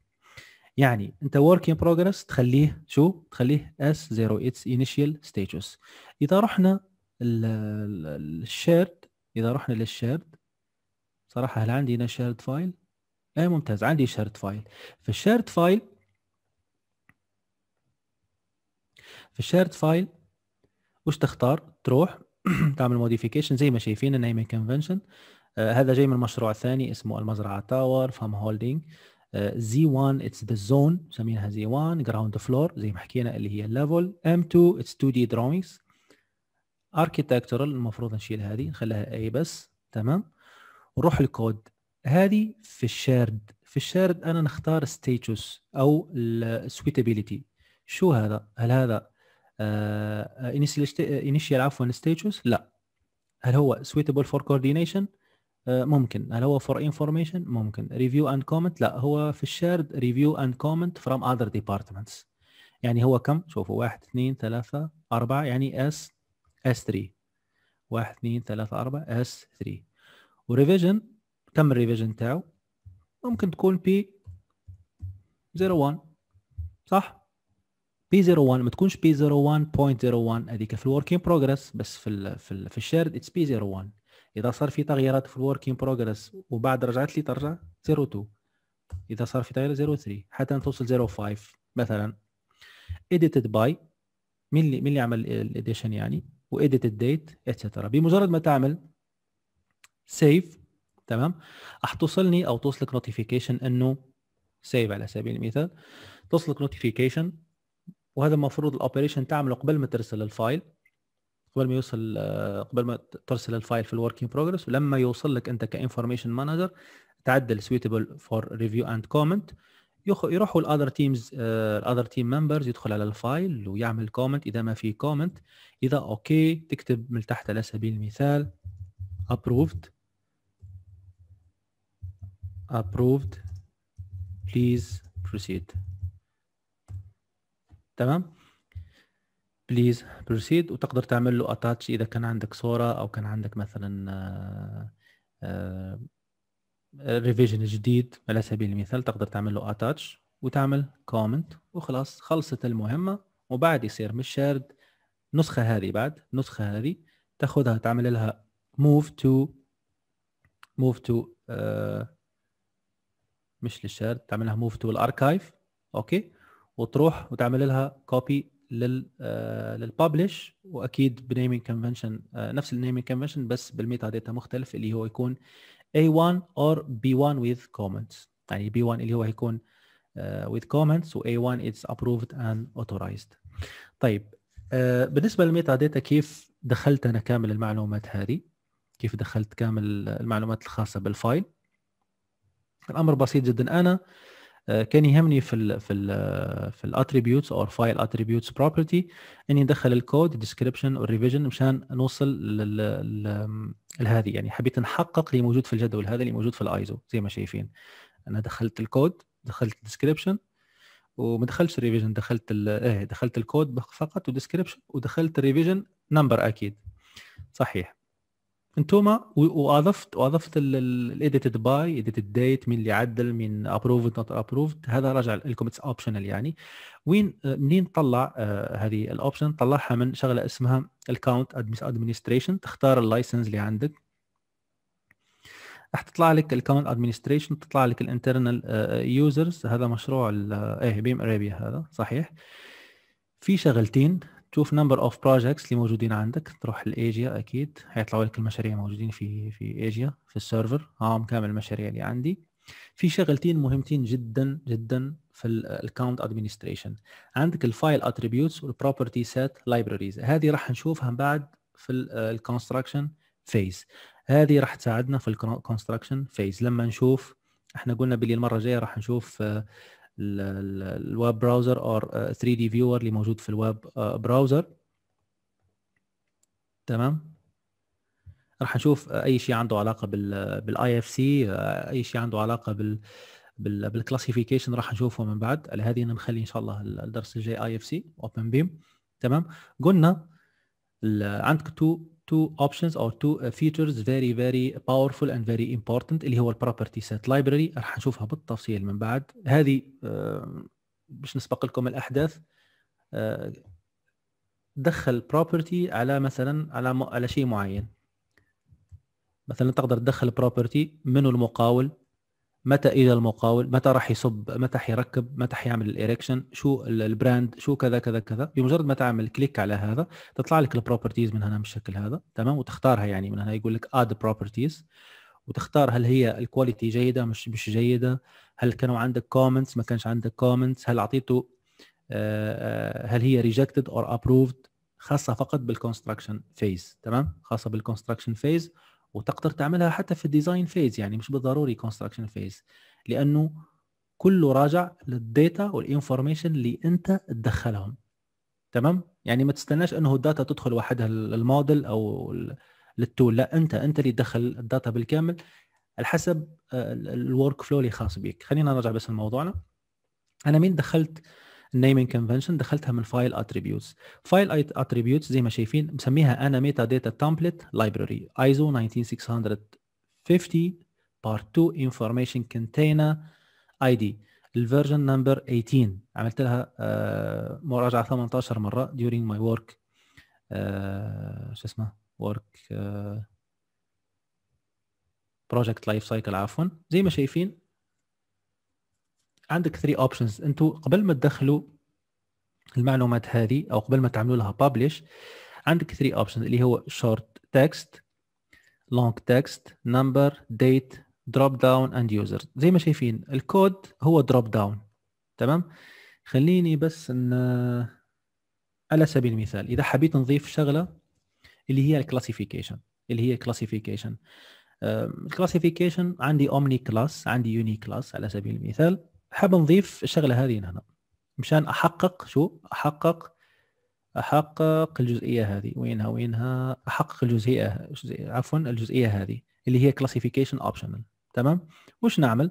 يعني انت ورك ان بروجرس تخليه شو تخليه اس 0 اتس انيشال ستيتس اذا رحنا الشيرد اذا رحنا للشيرد صراحة هل عندي هنا شيرد فايل؟ اي ممتاز عندي شيرد فايل في الشيرد فايل في الشيرد فايل وش تختار؟ تروح تعمل موديفيكيشن زي ما شايفين النيمين آه، كونفنشن هذا جاي من مشروع ثاني اسمه المزرعة تاور فام هولدينج زي 1 اتس ذا زون مسمينها زي 1 جراوند فلور زي ما حكينا اللي هي الليفل ام 2 اتس 2 دي دروينجز اركيتكتشرال المفروض نشيل هذه نخليها اي بس تمام روح الكود هذه في الشارد في الشارد انا نختار ستيتوس او السويتابيليتي شو هذا هل هذا انيشيال آه، عفوا ستيتوس لا هل هو سويتابل فور كوردينيشن ممكن هل هو فور انفورميشن ممكن ريفيو اند كومنت لا هو في الشارد ريفيو اند كومنت فروم اذر ديبارتمنتس يعني هو كم شوفوا واحد اثنين ثلاثة أربعة يعني اس اس 3 واحد اثنين ثلاثة أربعة اس 3 وريفيجن كم الريفيجن تاعو ممكن تكون بي 01 صح بي 01 ما تكونش بي 01.01 هذيك في الوركين بروجريس بس في الـ في, الـ في الشارد اتس بي 01 اذا صار في تغييرات في الوركين بروجريس وبعد رجعت لي ترجع 02 اذا صار في تغيير 03 حتى توصل 05 مثلا edited by مين اللي مين اللي عمل الاديشن يعني وedited date اتسترا بمجرد ما تعمل سيف تمام راح توصلني او توصلك نوتيفيكيشن انه سيف على سبيل المثال توصلك نوتيفيكيشن وهذا المفروض الاوبريشن تعمله قبل ما ترسل الفايل قبل ما يوصل قبل ما ترسل الفايل في الوركينج بروجرس ولما يوصل لك انت كانفورميشن مانجر تعدل سويتبل فور ريفيو اند كومنت يروحوا الاذر تيمز الاذر تيم ممبرز يدخل على الفايل ويعمل كومنت اذا ما في كومنت اذا اوكي تكتب من تحت على سبيل المثال ابروفد approved please proceed تمام بليز بروسيد وتقدر تعمل له اتاتش اذا كان عندك صوره او كان عندك مثلا ريفيجن آه، آه، جديد على سبيل المثال تقدر تعمل له اتاتش وتعمل كومنت وخلاص خلصت المهمه وبعد يصير مش شارد نسخه هذه بعد نسخه هذه تاخذها تعمل لها موف تو موف تو مش للشير تعمل لها موف تو الاركايف اوكي وتروح وتعمل لها كوبي لل آه، للببلش واكيد بنيمينج كونفنشن آه، نفس النيمينج كونفنشن بس بالميتا داتا مختلف اللي هو يكون A1 or B1 with comments يعني B1 اللي هو هيكون uh, with comments و A1 it's approved and authorized طيب uh, بالنسبة للميتا داتا كيف دخلت أنا كامل المعلومات هذه كيف دخلت كامل المعلومات الخاصة بالفايل الامر بسيط جدا انا آه، كان يهمني في الـ في الـ آه، في الاتريبيوتس اور فايل اتريبيوتس بروبرتي اني ندخل الكود ديسكريبشن والريفيجن مشان نوصل لهذه يعني حبيت نحقق اللي موجود في الجدول هذا اللي موجود في الايزو زي ما شايفين انا دخلت الكود دخلت الديسكريبشن وما دخلتش الريفيجن دخلت ايه دخلت الكود فقط وديسكريبشن ودخلت الريفيجن نمبر اكيد صحيح انتوما واضفت واضفت الايديتد باي ايديتد ديت مين اللي عدل مين ابروفد نوت ابروفد هذا راجع لكم اتس اوبشنال يعني وين منين طلع آه، هذه الاوبشن طلعها من شغله اسمها الكاونت ادمنستريشن تختار اللايسنس اللي عندك راح تطلع لك الكاونت ادمنستريشن تطلع لك الانترنال يوزرز آه، هذا مشروع آه، ايه بيم ارابيا هذا صحيح في شغلتين تشوف نمبر اوف بروجكتس اللي موجودين عندك تروح لايجيا اكيد حيطلعوا لك المشاريع موجودين في في ايجيا في السيرفر هاهم كامل المشاريع اللي عندي في شغلتين مهمتين جدا جدا في الاكونت ادمنستريشن عندك الفايل اتريبيوتس والبروبرتي سيت لايبراريز هذه راح نشوفها بعد في الكونستراكشن آه، فيز هذه راح تساعدنا في الكونستراكشن فيز لما نشوف احنا قلنا باللي المره الجايه راح نشوف آه، الويب براوزر اور 3 دي فيور اللي موجود في الويب براوزر uh, تمام راح نشوف uh, اي شيء عنده علاقه بال بالاي اف سي اي شيء عنده علاقه بال بالكلاسيفيكيشن راح نشوفه من بعد على هذه نخلي ان شاء الله الدرس الجاي اي اف سي اوبن بيم تمام قلنا عندك تو two options or two uh, features very very powerful and very important اللي هو البروبرتي سيت لايبرري راح نشوفها بالتفصيل من بعد هذه آه، باش نسبق لكم الاحداث آه، دخل بروبرتي على مثلا على على شيء معين مثلا تقدر تدخل بروبرتي منو المقاول متى اجى المقاول متى راح يصب متى حيركب متى حيعمل الايركشن شو البراند شو كذا كذا كذا بمجرد ما تعمل كليك على هذا تطلع لك البروبرتيز من هنا بالشكل هذا تمام وتختارها يعني من هنا يقول لك اد بروبرتيز وتختار هل هي الكواليتي جيده مش مش جيده هل كانوا عندك كومنتس ما كانش عندك كومنتس هل اعطيته آه، آه، هل هي ريجكتد اور ابروفد خاصه فقط بالكونستراكشن فيز تمام خاصه بالكونستراكشن فيز وتقدر تعملها حتى في الديزاين فيز يعني مش بالضروري كونستراكشن فيز لانه كله راجع للديتا والانفورميشن اللي انت تدخلهم تمام يعني ما تستناش انه الداتا تدخل وحدها للموديل او للتول لا انت انت اللي تدخل الداتا بالكامل على حسب آه، الورك فلو اللي خاص بيك خلينا نرجع بس لموضوعنا انا مين دخلت النيمنج كونفنشن دخلتها من فايل اتريبيوتس فايل اتريبيوتس زي ما شايفين مسميها انا ميتا داتا تمبلت لايبراري ايزو 19650 بارت 2 انفورميشن كونتينر اي دي الفيرجن نمبر 18 عملت لها آه، مراجعه 18 مره during my work آه، شو اسمه work بروجكت آه، project life cycle عفوا زي ما شايفين عندك 3 اوبشنز انتو قبل ما تدخلوا المعلومات هذه او قبل ما تعملوا لها بابليش عندك 3 اوبشنز اللي هو شورت تكست لونج تكست نمبر ديت دروب داون اند يوزر زي ما شايفين الكود هو دروب داون تمام خليني بس ان على سبيل المثال اذا حبيت نضيف شغله اللي هي الكلاسيفيكيشن اللي هي الكلاسيفيكيشن الكلاسيفيكيشن عندي اومني كلاس عندي يوني كلاس على سبيل المثال حاب نضيف الشغله هذه هنا مشان احقق شو احقق احقق الجزئيه هذه وينها وينها احقق الجزئيه عفوا الجزئيه هذه اللي هي كلاسيفيكيشن اوبشنال تمام وش نعمل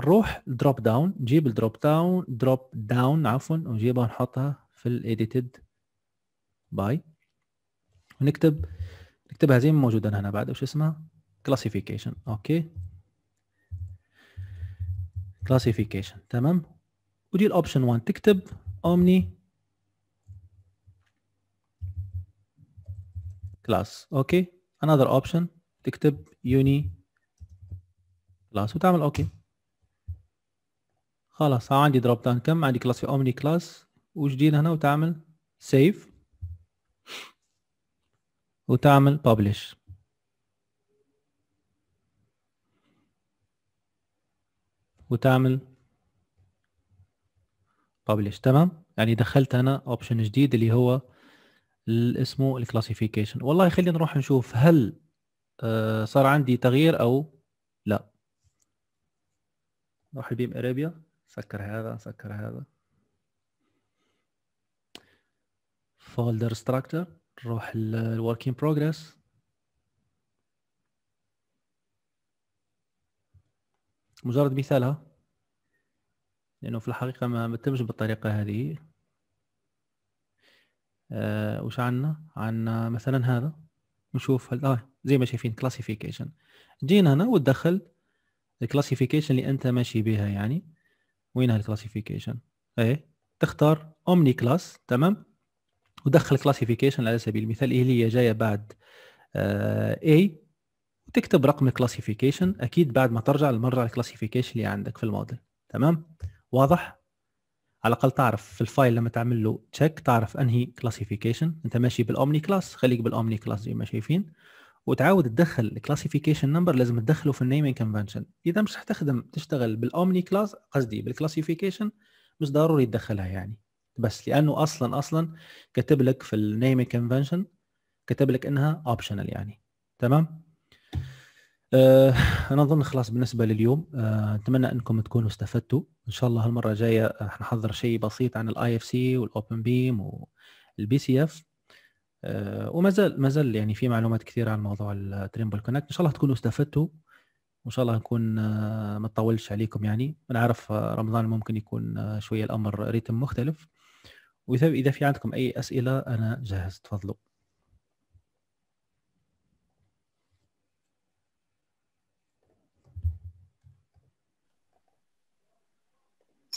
نروح دروب داون نجيب الدروب داون دروب داون عفوا ونجيبها ونحطها في الايديتد باي ونكتب نكتبها زي ما موجوده هنا بعد وش اسمها كلاسيفيكيشن اوكي كلاسيفيكيشن تمام ودي الاوبشن 1 تكتب اومني كلاس اوكي انذر اوبشن تكتب يوني كلاس وتعمل اوكي خلاص ها عندي دروب داون كم عندي كلاس في اومني كلاس وجديد هنا وتعمل سيف وتعمل publish وتعمل publish تمام يعني دخلت انا اوبشن جديد اللي هو اسمه الكلاسيفيكيشن والله خلينا نروح نشوف هل آه، صار عندي تغيير او لا نروح لبيم ارابيا سكر هذا سكر هذا فولدر ستراكتر نروح الوركينج بروجريس مجرد مثالها لانه في الحقيقه ما تمش بالطريقه هذه آه وش عندنا عندنا مثلا هذا نشوف هل آه زي ما شايفين كلاسيفيكيشن جينا هنا ودخل الكلاسيفيكيشن اللي انت ماشي بها يعني وين هالكلاسيفيكيشن ايه تختار اومني كلاس تمام ودخل كلاسيفيكيشن على سبيل المثال اللي هي جايه بعد آه A وتكتب رقم الكلاسيفيكيشن اكيد بعد ما ترجع للمرجع الكلاسيفيكيشن اللي عندك في الموديل تمام واضح على الاقل تعرف في الفايل لما تعمل له تشيك تعرف انهي كلاسيفيكيشن انت ماشي بالاومني كلاس خليك بالاومني كلاس زي ما شايفين وتعاود تدخل الكلاسيفيكيشن نمبر لازم تدخله في النيمينج كونفنشن اذا مش هتخدم تشتغل بالاومني كلاس قصدي بالكلاسيفيكيشن مش ضروري تدخلها يعني بس لانه اصلا اصلا كاتب لك في النيمينج كونفنشن كاتب لك انها اوبشنال يعني تمام آه انا اظن خلاص بالنسبه لليوم آه اتمنى انكم تكونوا استفدتوا ان شاء الله هالمره الجايه راح نحضر شيء بسيط عن الاي اف سي والاوبن بيم والبي سي اف وما زال ما زال يعني في معلومات كثيره عن موضوع التريمبل كونكت ان شاء الله تكونوا استفدتوا وان شاء الله نكون آه، ما تطولش عليكم يعني انا عارف آه، رمضان ممكن يكون آه، شويه الامر ريتم مختلف واذا في عندكم اي اسئله انا جاهز تفضلوا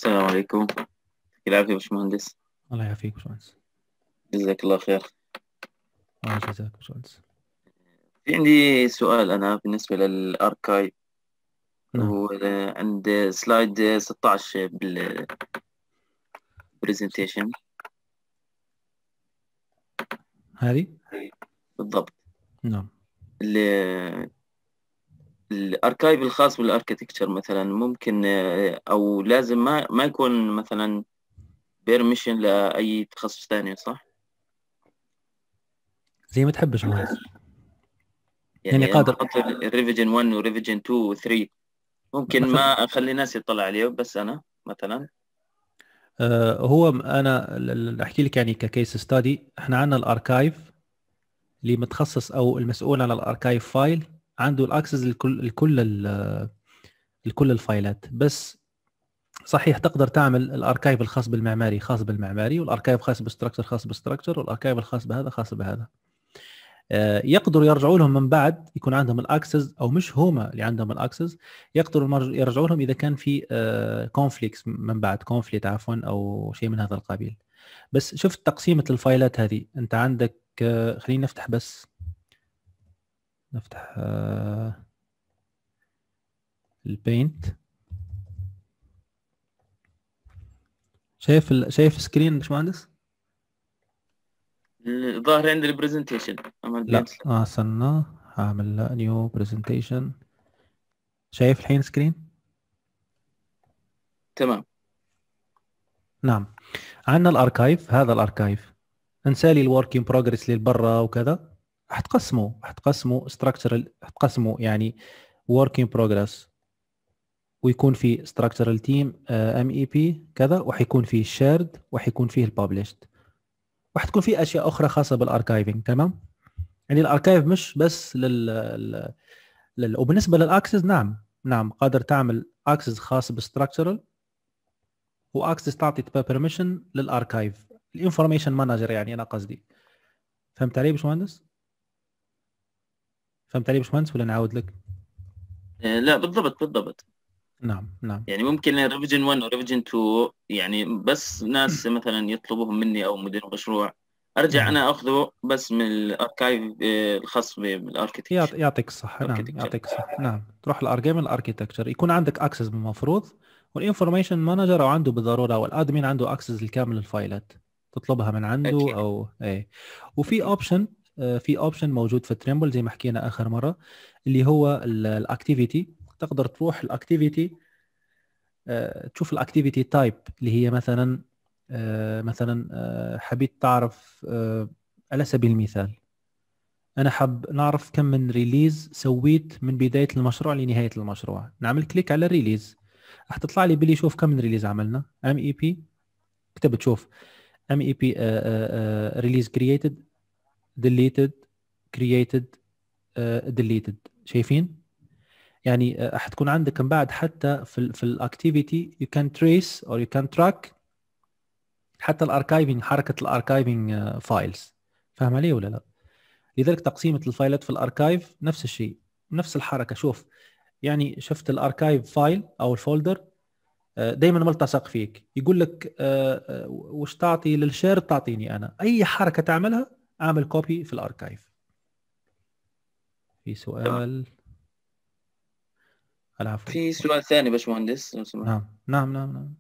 السلام عليكم يعافيك يا باشمهندس الله يعافيك باشمهندس جزاك الله خير الله يجزاك باشمهندس في عندي سؤال انا بالنسبه للأركاي نعم. هو عند سلايد 16 بال برزنتيشن هذه بالضبط نعم اللي الاركايف الخاص بالاركتكتشر مثلا ممكن آه، او لازم ما ما يكون مثلا بيرميشن لاي تخصص ثاني صح؟ زي ما تحب يا يعني, يعني قادر احط ريفيجن 1 وريفيجن 2 و 3 ممكن ما اخلي الناس يطلع عليه بس انا مثلا آه، هو انا احكي لك يعني ككيس ستادي احنا عندنا الاركايف اللي متخصص او المسؤول عن الاركايف فايل عنده الاكسس لكل لكل لكل الفايلات بس صحيح تقدر تعمل الاركايف الخاص بالمعماري خاص بالمعماري والاركايف خاص بالستركتشر خاص بالستركتشر والاركايف الخاص بهذا خاص بهذا آه، يقدروا يرجعوا لهم من بعد يكون عندهم الاكسس او مش هما اللي عندهم الاكسس يقدروا يرجعوا لهم اذا كان في كونفليكس آه، من بعد كونفليت عفوا او شيء من هذا القبيل بس شفت تقسيمه الفايلات هذه انت عندك آه، خليني نفتح بس نفتح آه، البينت شايف شايف سكرين باشمهندس؟ الظاهر عند البرزنتيشن لا اه استنى هعمل نيو برزنتيشن شايف الحين سكرين؟ تمام نعم عندنا الاركايف هذا الاركايف انسى لي الورك ان بروجرس للبرة وكذا حتقسموا حتقسموا راح حتقسموا يعني work بروجريس ويكون في ستراكشرال تيم ام اي بي كذا وحيكون فيه شيرد وحيكون فيه الببلشد وحتكون فيه اشياء اخرى خاصه بالاركايفنج تمام يعني الاركايف مش بس لل, لل... وبالنسبه للاكسس نعم نعم قادر تعمل اكسس خاص بالستراكشرال واكسس تعطي بيرميشن للاركايف الانفورميشن مانجر يعني انا قصدي فهمت علي باشمهندس؟ فهمت علي باشمهندس ولا نعاود لك؟ آه، لا بالضبط بالضبط نعم نعم يعني ممكن ريفجن 1 وريفجن 2 يعني بس ناس مثلا يطلبوهم مني او مدير مشروع ارجع نعم. انا اخذه بس من الاركايف آه، الخاص بالاركتكتشر يعطيك الصحه نعم يعطيك الصحه نعم تروح الارجيم الاركتكتشر يكون عندك اكسس بالمفروض والانفورميشن مانجر او عنده بالضروره او الادمين عنده اكسس الكامل للفايلات تطلبها من عنده أكيد. او ايه وفي اوبشن آه، في اوبشن موجود في تريمبل زي ما حكينا اخر مره اللي هو الاكتيفيتي تقدر تروح الاكتيفيتي آه، تشوف الاكتيفيتي تايب اللي هي مثلا آه، مثلا حبيت تعرف على سبيل المثال انا حاب نعرف كم من ريليز سويت من بدايه المشروع لنهايه المشروع نعمل كليك على الريليز راح تطلع لي بلي شوف كم من ريليز عملنا ام اي بي كتبت شوف ام اي بي ريليز كرييتد deleted created آه، deleted شايفين يعني آه، حتكون عندك من بعد حتى في في الاكتيفيتي يو كان تريس اور يو كان تراك حتى الاركايفنج حركه الاركايفنج فايلز فاهم علي ولا لا لذلك تقسيمه الفايلات في الاركايف نفس الشيء نفس الحركه شوف يعني شفت الاركايف فايل او الفولدر آه، دائما ملتصق فيك يقول لك وش تعطي للشير تعطيني انا اي حركه تعملها اعمل كوبي في الاركايف في سؤال العفو في سؤال ثاني باشمهندس لو سمحت نعم نعم نعم نعم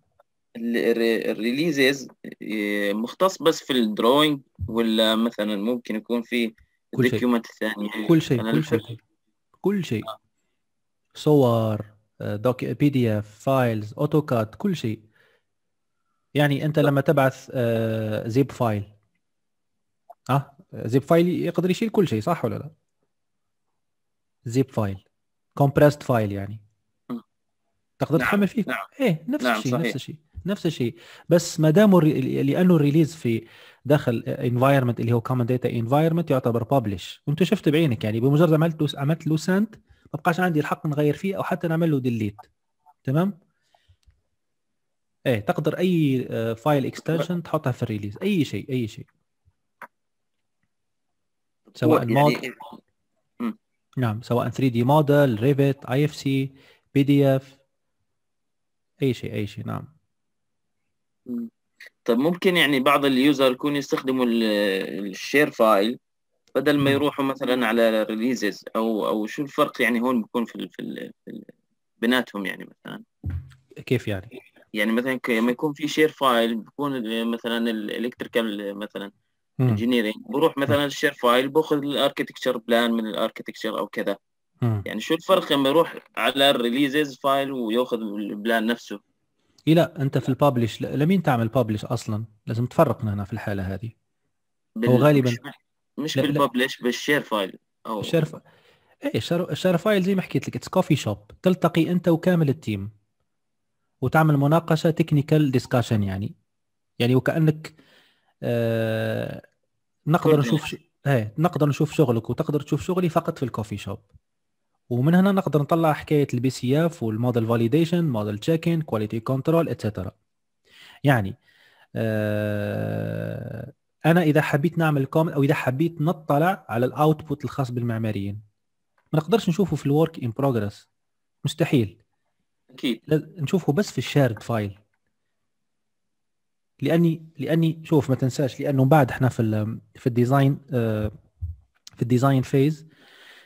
الريليزز مختص بس في الدروينج ولا مثلا ممكن يكون في كل شيء كل شيء كل شيء كل آه. شيء صور دوك بي دي اف فايلز اوتوكاد كل شيء يعني انت لما تبعث زيب فايل اه زيب فايل يقدر يشيل كل شيء صح ولا لا زيب فايل كومبريست فايل يعني آه. تقدر نعم. تحمل فيه نعم. ايه نفس نعم، الشيء نعم نفس الشيء نفس الشيء بس ما دام لانه الريليز في داخل انفايرمنت اللي هو كومن داتا انفايرمنت يعتبر ببلش وانت شفت بعينك يعني بمجرد عملت له عملت له سنت ما بقاش عندي الحق نغير فيه او حتى نعمل له ديليت تمام ايه تقدر اي فايل آه، اكستنشن تحطها في الريليز اي شيء اي شيء سواء المود يعني... إيه؟ نعم سواء 3 دي موديل ريفت اي اف سي بي دي اف اي شيء اي شيء نعم طيب طب ممكن يعني بعض اليوزر يكون يستخدموا الشير فايل بدل ما يروحوا مثلا على ريليزز او او شو الفرق يعني هون بيكون في في, في بيناتهم يعني مثلا كيف يعني؟ يعني مثلا لما يكون في شير فايل بيكون مثلا الالكتريكال مثلا انجينيرنج بروح مثلا الشير فايل باخذ الاركتكتشر بلان من الاركتكتشر او كذا يعني شو الفرق لما يروح على الريليزز فايل وياخذ البلان نفسه اي لا انت في البابليش لمين تعمل بابليش اصلا لازم تفرقنا هنا في الحاله هذه بال... هو غالبا مش, مش بالشير فايل او الشير فايل ايه الشير فايل زي ما حكيت لك اتس كوفي شوب تلتقي انت وكامل التيم وتعمل مناقشه تكنيكال ديسكشن يعني يعني وكانك آه، نقدر نشوف ش... ايه نقدر نشوف شغلك وتقدر تشوف شغلي فقط في الكوفي شوب ومن هنا نقدر نطلع حكايه البي سي اف والموديل فاليديشن موديل تشيكين كواليتي كنترول اتسترا يعني آه انا اذا حبيت نعمل كومنت او اذا حبيت نطلع على الاوتبوت الخاص بالمعماريين ما نقدرش نشوفه في الورك ان بروجرس مستحيل اكيد نشوفه بس في الشيرد فايل لاني لاني شوف ما تنساش لانه بعد احنا في في الديزاين آه، في الديزاين فيز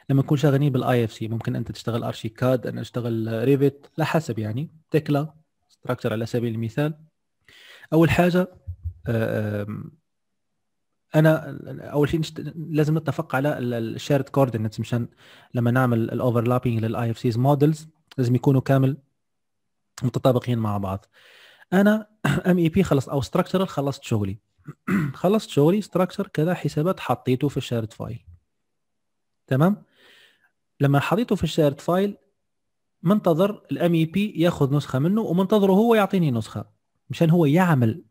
لما نكون شغالين بالاي اف سي ممكن انت تشتغل ارشيكاد انا اشتغل ريفت لا حسب يعني تكلا ستراكشر على سبيل المثال اول حاجه آه، انا اول شيء لازم نتفق على الشيرد كوردينتس مشان لما نعمل الاوفرلابينج للاي اف سيز مودلز لازم يكونوا كامل متطابقين مع بعض انا ام اي بي خلص او ستراكشرال خلصت شغلي خلصت شغلي ستراكشر كذا حسابات حطيته في الشارد فايل تمام لما حطيته في الشارد فايل منتظر الام اي بي e ياخذ نسخه منه ومنتظره هو يعطيني نسخه مشان هو يعمل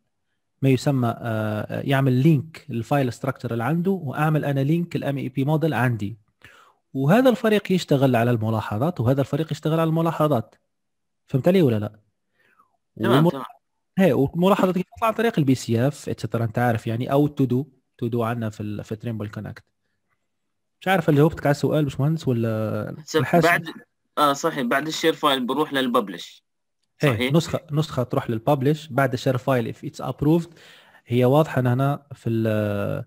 ما يسمى آه، آه، يعمل لينك الفايل ستراكشر اللي عنده واعمل انا لينك الام اي بي موديل عندي وهذا الفريق يشتغل على الملاحظات وهذا الفريق يشتغل على الملاحظات فهمت علي ولا لا تمام تمام هي وملاحظه تطلع عن طريق البي سي اف اتسترا انت عارف يعني او تو دو تو دو عندنا في ال في تريمبل كونكت مش عارف هل جاوبتك على السؤال مهندس ولا بعد اه صحيح بعد الشير فايل بروح للببلش إيه، صحيح ايه نسخه نسخه تروح للببلش بعد الشير فايل اف اتس ابروفد هي واضحه هنا في ال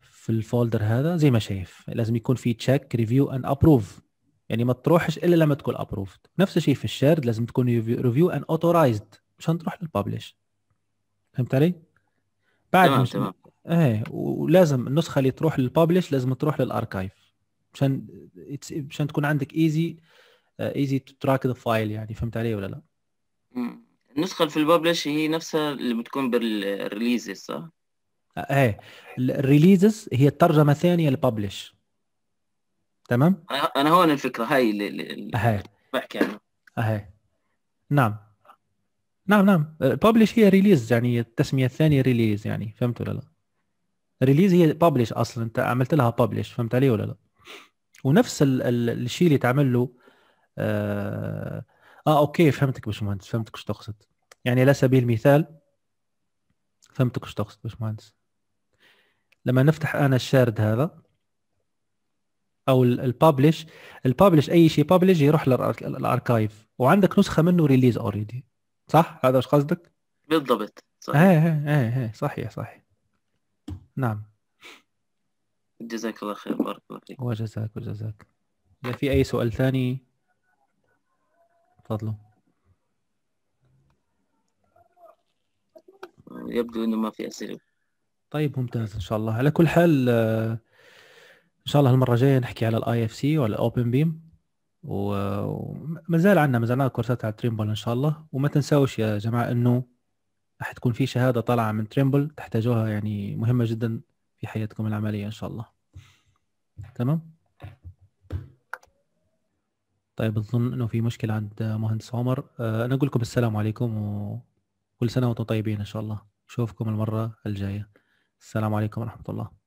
في الفولدر هذا زي ما شايف لازم يكون في تشيك ريفيو اند ابروف يعني ما تروحش الا لما تكون ابروفد نفس الشيء في الشيرد لازم تكون ريفيو ان اوثورايزد مشان تروح للببلش فهمت علي؟ بعد تمام مش... تمام ايه ولازم النسخه اللي تروح للببلش لازم تروح للاركايف مشان مشان تكون عندك ايزي ايزي تراك ذا فايل يعني فهمت علي ولا لا؟ النسخه اللي في الببلش هي نفسها اللي بتكون بالريليز صح؟ آه، ايه الريليزز هي الترجمه الثانيه للببلش تمام انا هون الفكره هاي اللي, هاي بحكي عنها اهي نعم نعم نعم ببلش هي ريليز يعني التسميه الثانيه ريليز يعني فهمت ولا لا ريليز هي ببلش اصلا انت عملت لها ببلش فهمت علي ولا لا ونفس ال ال الشيء اللي تعمل له آه, اه اوكي فهمتك باشمهندس فهمتك ايش تقصد يعني على سبيل المثال فهمتك ايش تقصد باشمهندس لما نفتح انا الشارد هذا او الببلش الببلش اي شيء ببلش يروح للاركايف وعندك نسخه منه ريليز اوريدي صح هذا ايش قصدك بالضبط صحيح إيه،, ايه ايه ايه صحيح صحيح نعم جزاك الله خير بارك الله فيك وجزاك وجزاك اذا في اي سؤال ثاني تفضلوا يبدو انه ما في اسئله طيب ممتاز ان شاء الله على كل حال آه، شاء الله المره الجايه نحكي على الاي اف سي وعلى الاوبن بيم وما زال عندنا ما زال كورسات على تريمبل ان شاء الله وما تنساوش يا جماعه انه راح تكون في شهاده طالعه من تريمبل تحتاجوها يعني مهمه جدا في حياتكم العمليه ان شاء الله تمام طيب اظن انه في مشكله عند مهندس عمر آه، انا اقول لكم السلام عليكم وكل سنه وانتم طيبين ان شاء الله اشوفكم المره الجايه السلام عليكم ورحمه الله